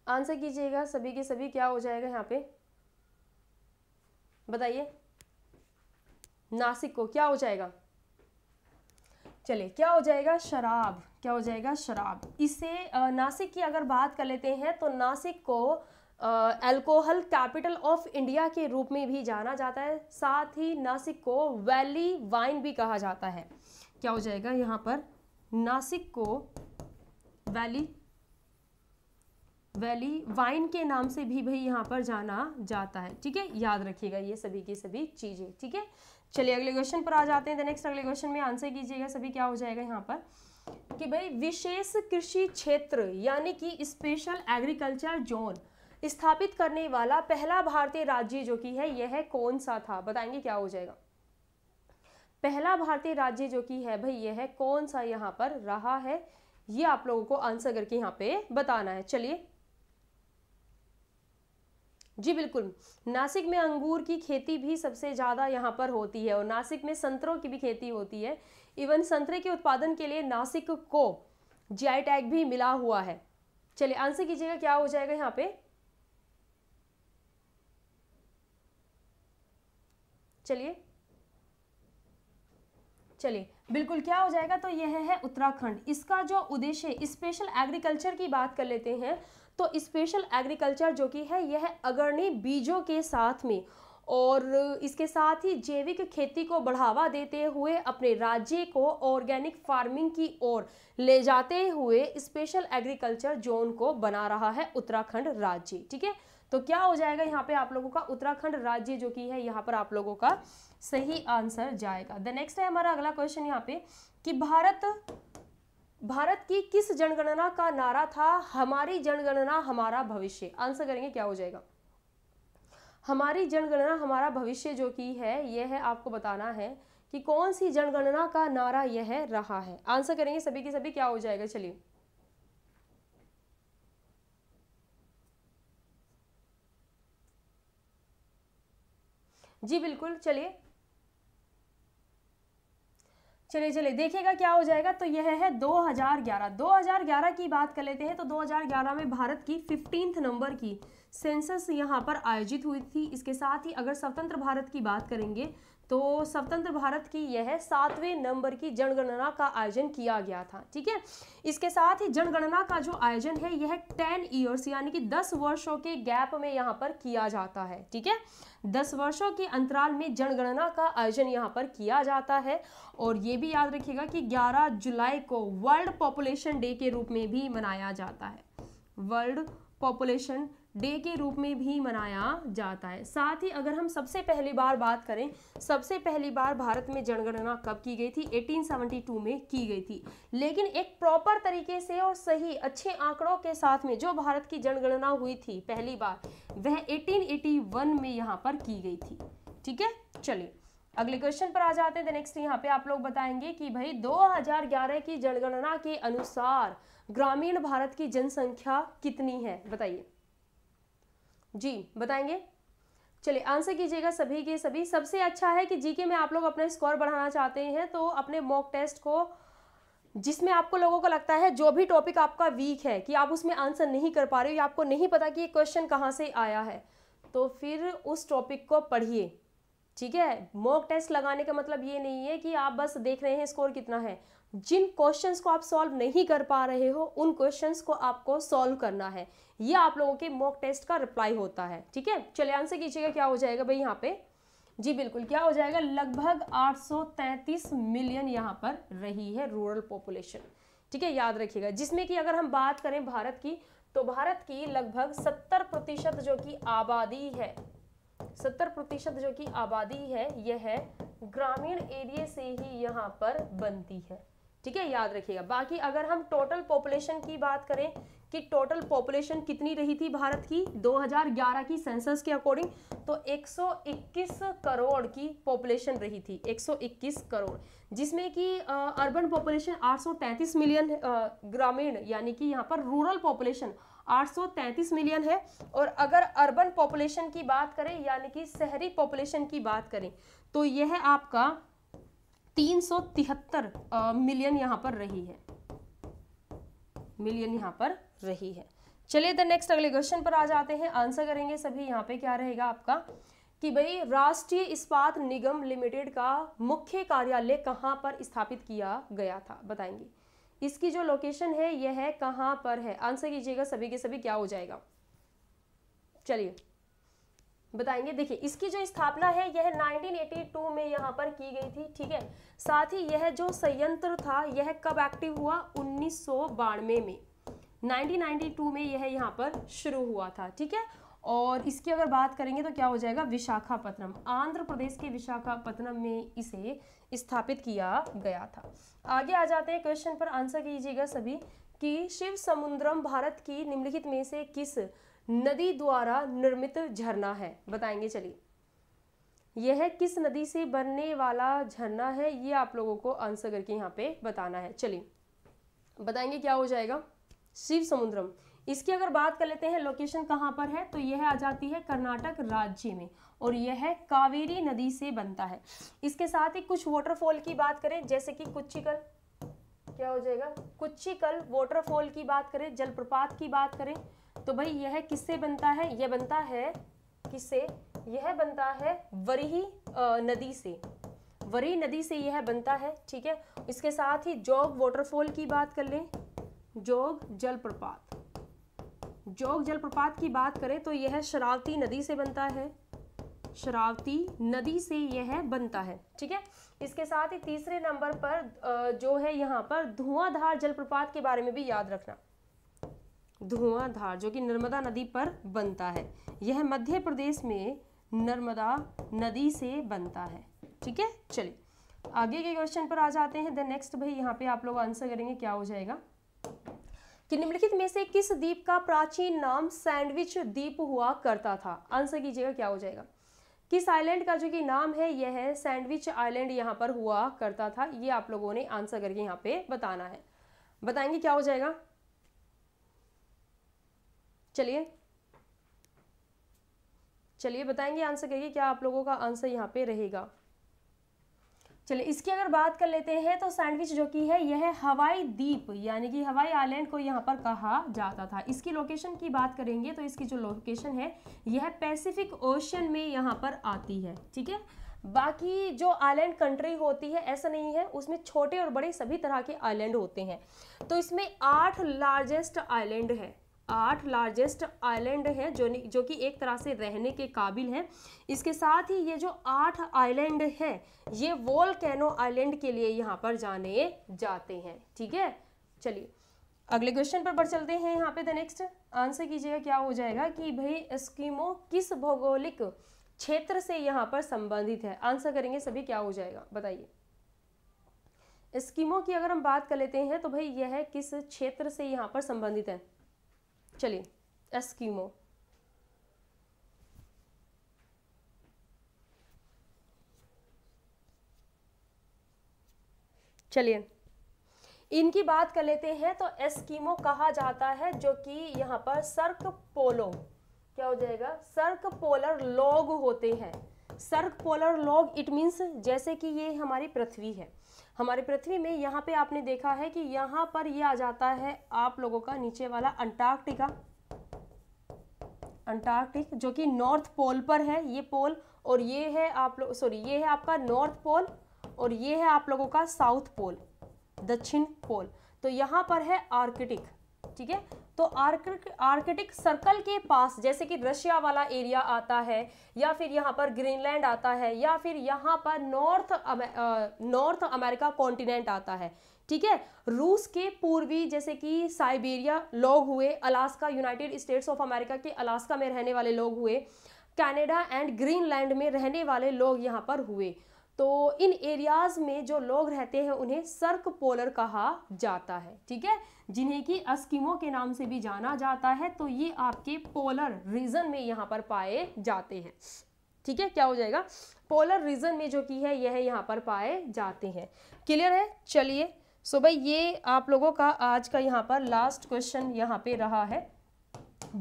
आंसर कीजिएगा सभी के सभी क्या हो जाएगा यहाँ पे बताइए नासिक को क्या हो जाएगा चलिए क्या हो जाएगा शराब क्या हो जाएगा शराब इसे नासिक की अगर बात कर लेते हैं तो नासिक को एल्कोहल कैपिटल ऑफ इंडिया के रूप में भी जाना जाता है साथ ही नासिक को वैली वाइन भी कहा जाता है क्या हो जाएगा यहाँ पर नासिक को वैली वैली वाइन के नाम से भी भाई यहाँ पर जाना जाता है ठीक है याद रखिएगा ये सभी की सभी चीज़ें ठीक है चलिए अगले क्वेश्चन पर आ जाते हैं द नेक्स्ट अगले क्वेश्चन में आंसर कीजिएगा सभी क्या हो जाएगा यहाँ पर कि भाई विशेष कृषि क्षेत्र यानी कि स्पेशल एग्रीकल्चर जोन स्थापित करने वाला पहला भारतीय राज्य जो कि है यह है कौन सा था बताएंगे क्या हो जाएगा पहला भारतीय राज्य जो कि है भाई यह है कौन सा यहाँ पर रहा है ये आप लोगों को आंसर करके यहाँ पे बताना है चलिए जी बिल्कुल नासिक में अंगूर की खेती भी सबसे ज़्यादा यहाँ पर होती है और नासिक में संतरों की भी खेती होती है इवन संतरे के उत्पादन के लिए नासिक को जीआई टैग भी मिला हुआ है चलिए आंसर कीजिएगा क्या हो जाएगा यहाँ पे चलिए चलिए बिल्कुल क्या हो जाएगा तो यह है उत्तराखंड इसका जो उद्देश्य स्पेशल एग्रीकल्चर की बात कर लेते हैं तो स्पेशल एग्रीकल्चर जो कि है यह अग्रणी बीजों के साथ में और इसके साथ ही जैविक खेती को बढ़ावा देते हुए अपने राज्य को ऑर्गेनिक फार्मिंग की ओर ले जाते हुए स्पेशल एग्रीकल्चर जोन को बना रहा है उत्तराखंड राज्य ठीक है तो क्या हो जाएगा यहाँ पे आप लोगों का उत्तराखंड राज्य जो कि है यहाँ पर आप लोगों का सही आंसर जाएगा द नेक्स्ट है हमारा अगला क्वेश्चन यहाँ पे कि भारत भारत की किस जनगणना का नारा था हमारी जनगणना हमारा भविष्य आंसर करेंगे क्या हो जाएगा हमारी जनगणना हमारा भविष्य जो की है यह है आपको बताना है कि कौन सी जनगणना का नारा यह रहा है आंसर करेंगे सभी के सभी क्या हो जाएगा चलिए जी बिल्कुल चलिए चलिए चलिए देखिएगा क्या हो जाएगा तो यह है 2011 2011 की बात कर लेते हैं तो 2011 में भारत की फिफ्टींथ नंबर की सेंसस यहां पर आयोजित हुई थी इसके साथ ही अगर स्वतंत्र भारत की बात करेंगे तो स्वतंत्र भारत की यह सातवें नंबर की जनगणना का आयोजन किया गया था ठीक है इसके साथ ही जनगणना का जो आयोजन है यह टेन ईयर्स यानी कि दस वर्षों के गैप में यहाँ पर किया जाता है ठीक है दस वर्षों के अंतराल में जनगणना का आयोजन यहाँ पर किया जाता है और ये भी याद रखिएगा कि 11 जुलाई को वर्ल्ड पॉपुलेशन डे के रूप में भी मनाया जाता है वर्ल्ड पॉपुलेशन डे के रूप में भी मनाया जाता है साथ ही अगर हम सबसे पहली बार बात करें सबसे पहली बार भारत में जनगणना कब की गई थी 1872 में की गई थी लेकिन एक प्रॉपर तरीके से और सही अच्छे आंकड़ों के साथ में जो भारत की जनगणना हुई थी पहली बार वह 1881 में यहाँ पर की गई थी ठीक है चलिए अगले क्वेश्चन पर आ जाते हैं नेक्स्ट यहाँ पे आप लोग बताएंगे कि भाई 2011 की जनगणना के अनुसार ग्रामीण भारत की जनसंख्या कितनी है बताइए जी बताएंगे चलिए आंसर कीजिएगा सभी के सभी सबसे अच्छा है कि जीके में आप लोग अपना स्कोर बढ़ाना चाहते हैं तो अपने मॉक टेस्ट को जिसमें आपको लोगों को लगता है जो भी टॉपिक आपका वीक है कि आप उसमें आंसर नहीं कर पा रहे हो या आपको नहीं पता कि ये क्वेश्चन कहाँ से आया है तो फिर उस टॉपिक को पढ़िए ठीक है मॉक टेस्ट लगाने का मतलब ये नहीं है कि आप बस देख रहे हैं स्कोर कितना है जिन क्वेश्चंस को आप सॉल्व नहीं कर पा रहे हो उन क्वेश्चंस को आपको सॉल्व करना है ये आप लोगों के मॉक टेस्ट का रिप्लाई होता है ठीक है चलिए आंसर कीजिएगा क्या हो जाएगा भाई यहाँ पे जी बिल्कुल क्या हो जाएगा लगभग 833 मिलियन यहाँ पर रही है रूरल पॉपुलेशन ठीक है याद रखिएगा जिसमें कि अगर हम बात करें भारत की तो भारत की लगभग सत्तर प्रतिशत जो की आबादी है सत्तर प्रतिशत जो की आबादी है यह है ग्रामीण एरिया से ही यहाँ पर बनती है ठीक है याद रखिएगा बाकी अगर हम टोटल पॉपुलेशन की बात करें कि टोटल पॉपुलेशन कितनी रही थी भारत की 2011 की सेंसस के अकॉर्डिंग तो 121 करोड़ की पॉपुलेशन रही थी 121 करोड़ जिसमें कि अर्बन पॉपुलेशन 833 मिलियन ग्रामीण यानी कि यहाँ पर रूरल पॉपुलेशन 833 मिलियन है और अगर अर्बन पॉपुलेशन की बात करें यानी कि शहरी पॉपुलेशन की बात करें तो यह आपका 373 मिलियन यहां पर रही है मिलियन यहां पर रही है चलिए द तो नेक्स्ट अगले क्वेश्चन पर आ जाते हैं आंसर करेंगे सभी यहां पे क्या रहेगा आपका कि भाई राष्ट्रीय इस्पात निगम लिमिटेड का मुख्य कार्यालय कहां पर स्थापित किया गया था बताएंगे इसकी जो लोकेशन है यह है कहां पर है आंसर कीजिएगा सभी के सभी क्या हो जाएगा चलिए बताएंगे देखिए इसकी जो स्थापना है यह 1982 में यहाँ पर की गई थी ठीक है साथ ही यह जो संयंत्र था यह कब एक्टिव हुआ उन्नीस में 1992 में यह यहाँ पर शुरू हुआ था ठीक है और इसकी अगर बात करेंगे तो क्या हो जाएगा विशाखापत्तनम आंध्र प्रदेश के विशाखापत्तनम में इसे स्थापित किया गया था आगे आ जाते हैं क्वेश्चन पर आंसर कीजिएगा सभी कि शिव समुद्रम भारत की निम्नलिखित में से किस नदी द्वारा निर्मित झरना है बताएंगे चलिए यह किस नदी से बनने वाला झरना है ये आप लोगों को आंसर करके यहाँ पे बताना है चलिए बताएंगे क्या हो जाएगा शिव समुद्रम इसकी अगर बात कर लेते हैं लोकेशन कहाँ पर है तो यह आ जाती है कर्नाटक राज्य में और यह कावेरी नदी से बनता है इसके साथ ही कुछ वाटरफॉल की बात करें जैसे कि कुच्चिकल क्या हो जाएगा कुछ ही कल की बात करें जलप्रपात की बात करें तो भाई यह किससे बनता है यह बनता है किससे यह बनता है वरीही नदी से वरी नदी से यह बनता है ठीक है इसके साथ ही जोग वॉटरफॉल की बात कर लें जोग जलप्रपात जोग जलप्रपात की बात करें तो यह शरावती नदी से बनता है शरावती नदी से यह बनता है ठीक है इसके साथ ही तीसरे नंबर पर जो है यहाँ पर धुआंधार जलप्रपात के बारे में भी याद रखना धुआंधार जो कि नर्मदा नदी पर बनता है यह मध्य प्रदेश में नर्मदा नदी से बनता है ठीक है चलिए आगे के क्वेश्चन पर आ जाते हैं द नेक्स्ट भाई यहाँ पे आप लोग आंसर करेंगे क्या हो जाएगा कि निम्नलिखित में से किस द्वीप का प्राचीन नाम सैंडविच द्वीप हुआ करता था आंसर कीजिएगा क्या हो जाएगा किस आइलैंड का जो कि नाम है यह है सैंडविच आइलैंड यहाँ पर हुआ करता था ये आप लोगों ने आंसर करके यहाँ पे बताना है बताएंगे क्या हो जाएगा चलिए चलिए बताएंगे आंसर करके क्या आप लोगों का आंसर यहाँ पे रहेगा चलिए इसकी अगर बात कर लेते हैं तो सैंडविच जो की है यह हवाई द्वीप यानी कि हवाई आइलैंड को यहाँ पर कहा जाता था इसकी लोकेशन की बात करेंगे तो इसकी जो लोकेशन है यह पैसिफिक ओशन में यहाँ पर आती है ठीक है बाकी जो आइलैंड कंट्री होती है ऐसा नहीं है उसमें छोटे और बड़े सभी तरह के आइलैंड होते हैं तो इसमें आठ लार्जेस्ट आइलैंड है आठ लार्जेस्ट आइलैंड है जो जो कि एक तरह से रहने के काबिल हैं इसके साथ ही ये जो आठ आइलैंड है ये वोल्केनो आइलैंड के लिए यहाँ पर जाने जाते हैं ठीक है चलिए अगले क्वेश्चन पर बढ़ चलते हैं यहाँ पे द नेक्स्ट आंसर कीजिएगा क्या हो जाएगा कि भाई स्कीमो किस भौगोलिक क्षेत्र से यहाँ पर संबंधित है आंसर करेंगे सभी क्या हो जाएगा बताइए स्कीमो की अगर हम बात कर लेते हैं तो भाई यह है किस क्षेत्र से यहाँ पर संबंधित है चलिए एस्कीमो चलिए इनकी बात कर लेते हैं तो एस्कीमो कहा जाता है जो कि यहां पर सर्क पोलो क्या हो जाएगा सर्क पोलर लोग होते हैं सर्क पोलर लोग इट मींस जैसे कि ये हमारी पृथ्वी है हमारी पृथ्वी में यहाँ पे आपने देखा है कि यहाँ पर ये यह आ जाता है आप लोगों का नीचे वाला अंटार्कटिका अंटार्कटिक जो कि नॉर्थ पोल पर है ये पोल और ये है आप लोग सॉरी ये है आपका नॉर्थ पोल और ये है आप लोगों का साउथ पोल दक्षिण पोल तो यहाँ पर है आर्कटिक ठीक है तो आर्कटिक सर्कल के पास जैसे कि रशिया वाला एरिया आता है या फिर यहाँ पर ग्रीनलैंड आता है या फिर यहाँ पर नॉर्थ नॉर्थ अमेरिका कॉन्टिनेंट आता है ठीक है रूस के पूर्वी जैसे कि साइबेरिया लोग हुए Alaska United States of America के अलास्का में रहने वाले लोग हुए कैनेडा एंड ग्रीनलैंड में रहने वाले लोग यहाँ पर हुए तो इन एरियाज में जो लोग रहते हैं उन्हें सर्क पोलर कहा जाता है ठीक है जिन्हें कि अस्किमो के नाम से भी जाना जाता है तो ये आपके पोलर रीजन में यहाँ पर पाए जाते हैं ठीक है क्या हो जाएगा पोलर रीजन में जो की है यह यहाँ पर पाए जाते हैं क्लियर है चलिए सो भाई ये आप लोगों का आज का यहाँ पर लास्ट क्वेश्चन यहाँ पे रहा है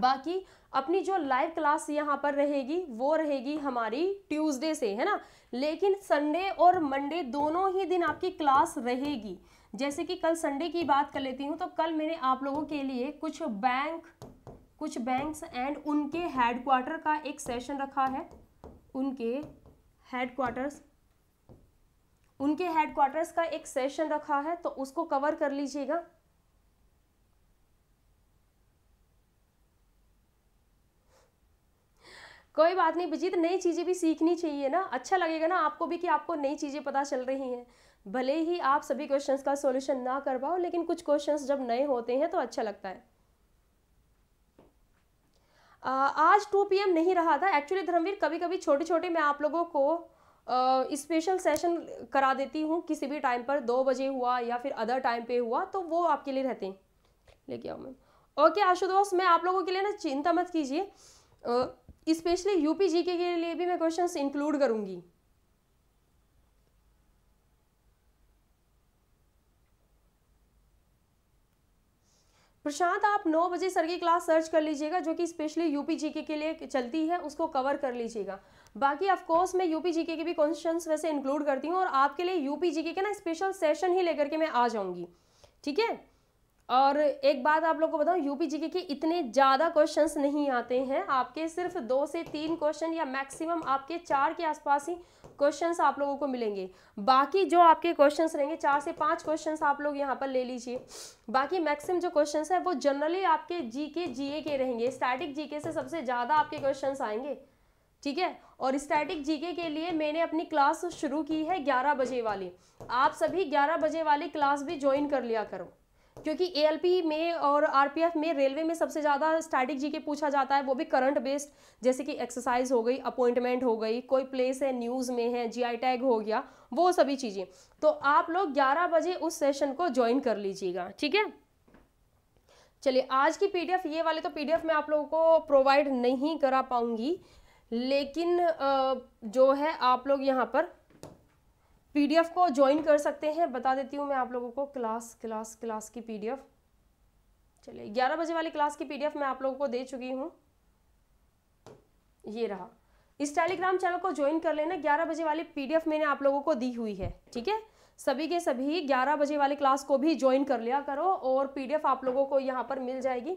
बाकी अपनी जो लाइव क्लास यहाँ पर रहेगी वो रहेगी हमारी ट्यूसडे से है ना लेकिन संडे और मंडे दोनों ही दिन आपकी क्लास रहेगी जैसे कि कल संडे की बात कर लेती हूँ तो कल मैंने आप लोगों के लिए कुछ बैंक कुछ बैंक्स एंड उनके हेडक्वार्टर का एक सेशन रखा है उनके हेडक्वार्टर्स उनके हेडक्वार्टर्स का एक सेशन रखा है तो उसको कवर कर लीजिएगा कोई बात नहीं बिजीत नई चीज़ें भी सीखनी चाहिए ना अच्छा लगेगा ना आपको भी कि आपको नई चीज़ें पता चल रही हैं भले ही आप सभी क्वेश्चंस का सॉल्यूशन ना कर पाओ लेकिन कुछ क्वेश्चंस जब नए होते हैं तो अच्छा लगता है आ, आज 2 पीएम नहीं रहा था एक्चुअली धर्मवीर कभी कभी छोटे छोटे मैं आप लोगों को स्पेशल सेशन करा देती हूँ किसी भी टाइम पर दो बजे हुआ या फिर अदर टाइम पे हुआ तो वो आपके लिए रहते हैं लेके आओ मैम ओके आशुतोष मैं आप लोगों के लिए ना चिंता मत कीजिए स्पेशली यूपी जीके के लिए भी मैं क्वेश्चंस इंक्लूड करूंगी प्रशांत आप 9 बजे सर की क्लास सर्च कर लीजिएगा जो कि स्पेशली यूपी जीके के लिए चलती है उसको कवर कर लीजिएगा बाकी कोर्स मैं यूपी जीके के भी क्वेश्चंस वैसे इंक्लूड करती हूँ और आपके लिए यूपी जीके के ना स्पेशल सेशन ही लेकर के मैं आ जाऊंगी ठीक है और एक बात आप लोग को बताऊं यूपी जीके के इतने ज़्यादा क्वेश्चंस नहीं आते हैं आपके सिर्फ दो से तीन क्वेश्चन या मैक्सिमम आपके चार के आसपास ही क्वेश्चंस आप लोगों को मिलेंगे बाकी जो आपके क्वेश्चंस रहेंगे चार से पांच क्वेश्चंस आप लोग यहाँ पर ले लीजिए बाकी मैक्सिमम जो क्वेश्चन है वो जनरली आपके जी के जी के रहेंगे स्टैटिक जी से सबसे ज़्यादा आपके क्वेश्चन आएंगे ठीक है और स्टैटिक जीके के लिए मैंने अपनी क्लास शुरू की है ग्यारह बजे वाली आप सभी ग्यारह बजे वाली क्लास भी ज्वाइन कर लिया करो क्योंकि ए में और आर में रेलवे में सबसे ज़्यादा स्टैटिक जी के पूछा जाता है वो भी करंट बेस्ड जैसे कि एक्सरसाइज हो गई अपॉइंटमेंट हो गई कोई प्लेस है न्यूज़ में है जी टैग हो गया वो सभी चीज़ें तो आप लोग ग्यारह बजे उस सेशन को ज्वाइन कर लीजिएगा ठीक है चलिए आज की पीडीएफ ये वाले तो पीडीएफ मैं आप लोगों को प्रोवाइड नहीं करा पाऊंगी लेकिन जो है आप लोग यहाँ पर पीडीएफ को ज्वाइन कर सकते हैं बता देती हूँ मैं आप लोगों को क्लास क्लास क्लास की पीडीएफ चलिए ग्यारह बजे वाली क्लास की पीडीएफ मैं आप लोगों को दे चुकी हूँ ये रहा इस टेलीग्राम चैनल को ज्वाइन कर लेना ग्यारह बजे वाली पीडीएफ मैंने आप लोगों को दी हुई है ठीक है सभी के सभी 11 बजे वाली क्लास को भी ज्वाइन कर लिया करो और पीडीएफ आप लोगों को यहाँ पर मिल जाएगी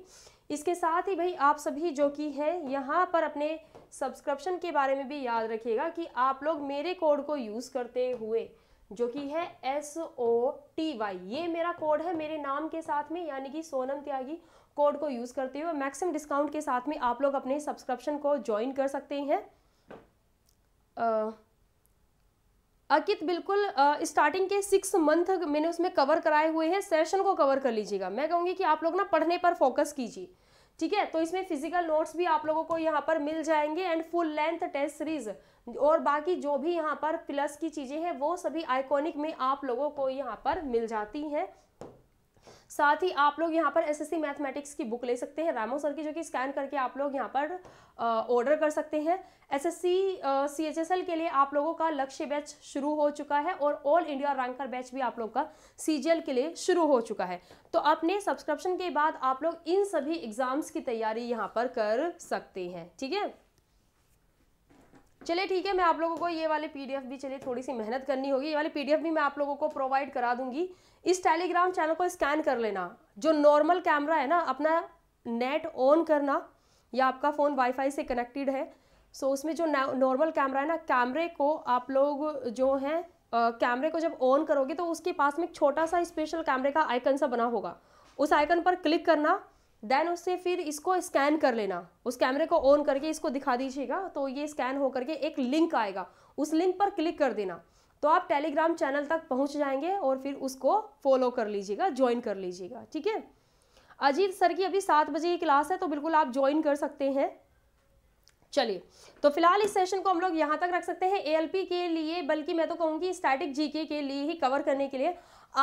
इसके साथ ही भाई आप सभी जो कि हैं यहाँ पर अपने सब्सक्रिप्शन के बारे में भी याद रखिएगा कि आप लोग मेरे कोड को यूज़ करते हुए जो कि है एस ओ टी वाई ये मेरा कोड है मेरे नाम के साथ में यानी कि सोनम त्यागी कोड को यूज़ करते हुए मैक्सिमम डिस्काउंट के साथ में आप लोग अपने सब्सक्रिप्शन को ज्वाइन कर सकते हैं अकित बिल्कुल स्टार्टिंग के सिक्स मंथ मैंने उसमें कवर कराए हुए हैं सेशन को कवर कर लीजिएगा मैं कहूँगी कि आप लोग ना पढ़ने पर फोकस कीजिए ठीक है तो इसमें फिजिकल नोट्स भी आप लोगों को यहाँ पर मिल जाएंगे and full length test series और बाकी जो भी यहाँ पर प्लस की चीज़ें हैं वो सभी आइकॉनिक में आप लोगों को यहाँ पर मिल जाती हैं साथ ही आप लोग यहाँ पर एसएससी मैथमेटिक्स की बुक ले सकते हैं रामो सर की जो कि स्कैन करके आप लोग यहाँ पर ऑर्डर कर सकते हैं एसएससी सीएचएसएल के लिए आप लोगों का लक्ष्य बैच शुरू हो चुका है और ऑल इंडिया रैंकर बैच भी आप लोग का सीजीएल के लिए शुरू हो चुका है तो अपने सब्सक्रिप्शन के बाद आप लोग इन सभी एग्जाम्स की तैयारी यहाँ पर कर सकते हैं ठीक है चलिए ठीक है मैं आप लोगों को ये वाले पीडीएफ भी चलिए थोड़ी सी मेहनत करनी होगी ये वाले पीडीएफ भी मैं आप लोगों को प्रोवाइड करा दूंगी इस टेलीग्राम चैनल को स्कैन कर लेना जो नॉर्मल कैमरा है ना अपना नेट ऑन करना या आपका फ़ोन वाईफाई से कनेक्टेड है सो उसमें जो नॉर्मल कैमरा है ना कैमरे को आप लोग जो हैं कैमरे को जब ऑन करोगे तो उसके पास में एक छोटा सा स्पेशल कैमरे का आइकन सा बना होगा उस आइकन पर क्लिक करना देन उससे फिर इसको स्कैन कर लेना उस कैमरे को ऑन करके इसको दिखा दीजिएगा तो ये स्कैन होकर के एक लिंक आएगा उस लिंक पर क्लिक कर देना तो आप टेलीग्राम चैनल तक पहुंच जाएंगे और फिर उसको फॉलो कर लीजिएगा ज्वाइन कर लीजिएगा ठीक है अजीत सर की अभी सात बजे की क्लास है तो बिल्कुल आप ज्वाइन कर सकते हैं चलिए तो फिलहाल इस सेशन को हम लोग यहाँ तक रख सकते हैं ए के लिए बल्कि मैं तो कहूँगी स्टैटिक जी के लिए ही कवर करने के लिए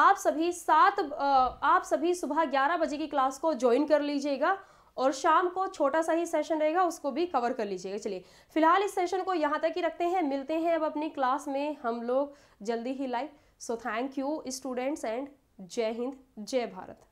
आप सभी सात आप सभी सुबह ग्यारह बजे की क्लास को ज्वाइन कर लीजिएगा और शाम को छोटा सा ही सेशन रहेगा उसको भी कवर कर लीजिएगा चलिए फिलहाल इस सेशन को यहाँ तक ही रखते हैं मिलते हैं अब अपनी क्लास में हम लोग जल्दी ही live so thank you students and जय हिंद जय भारत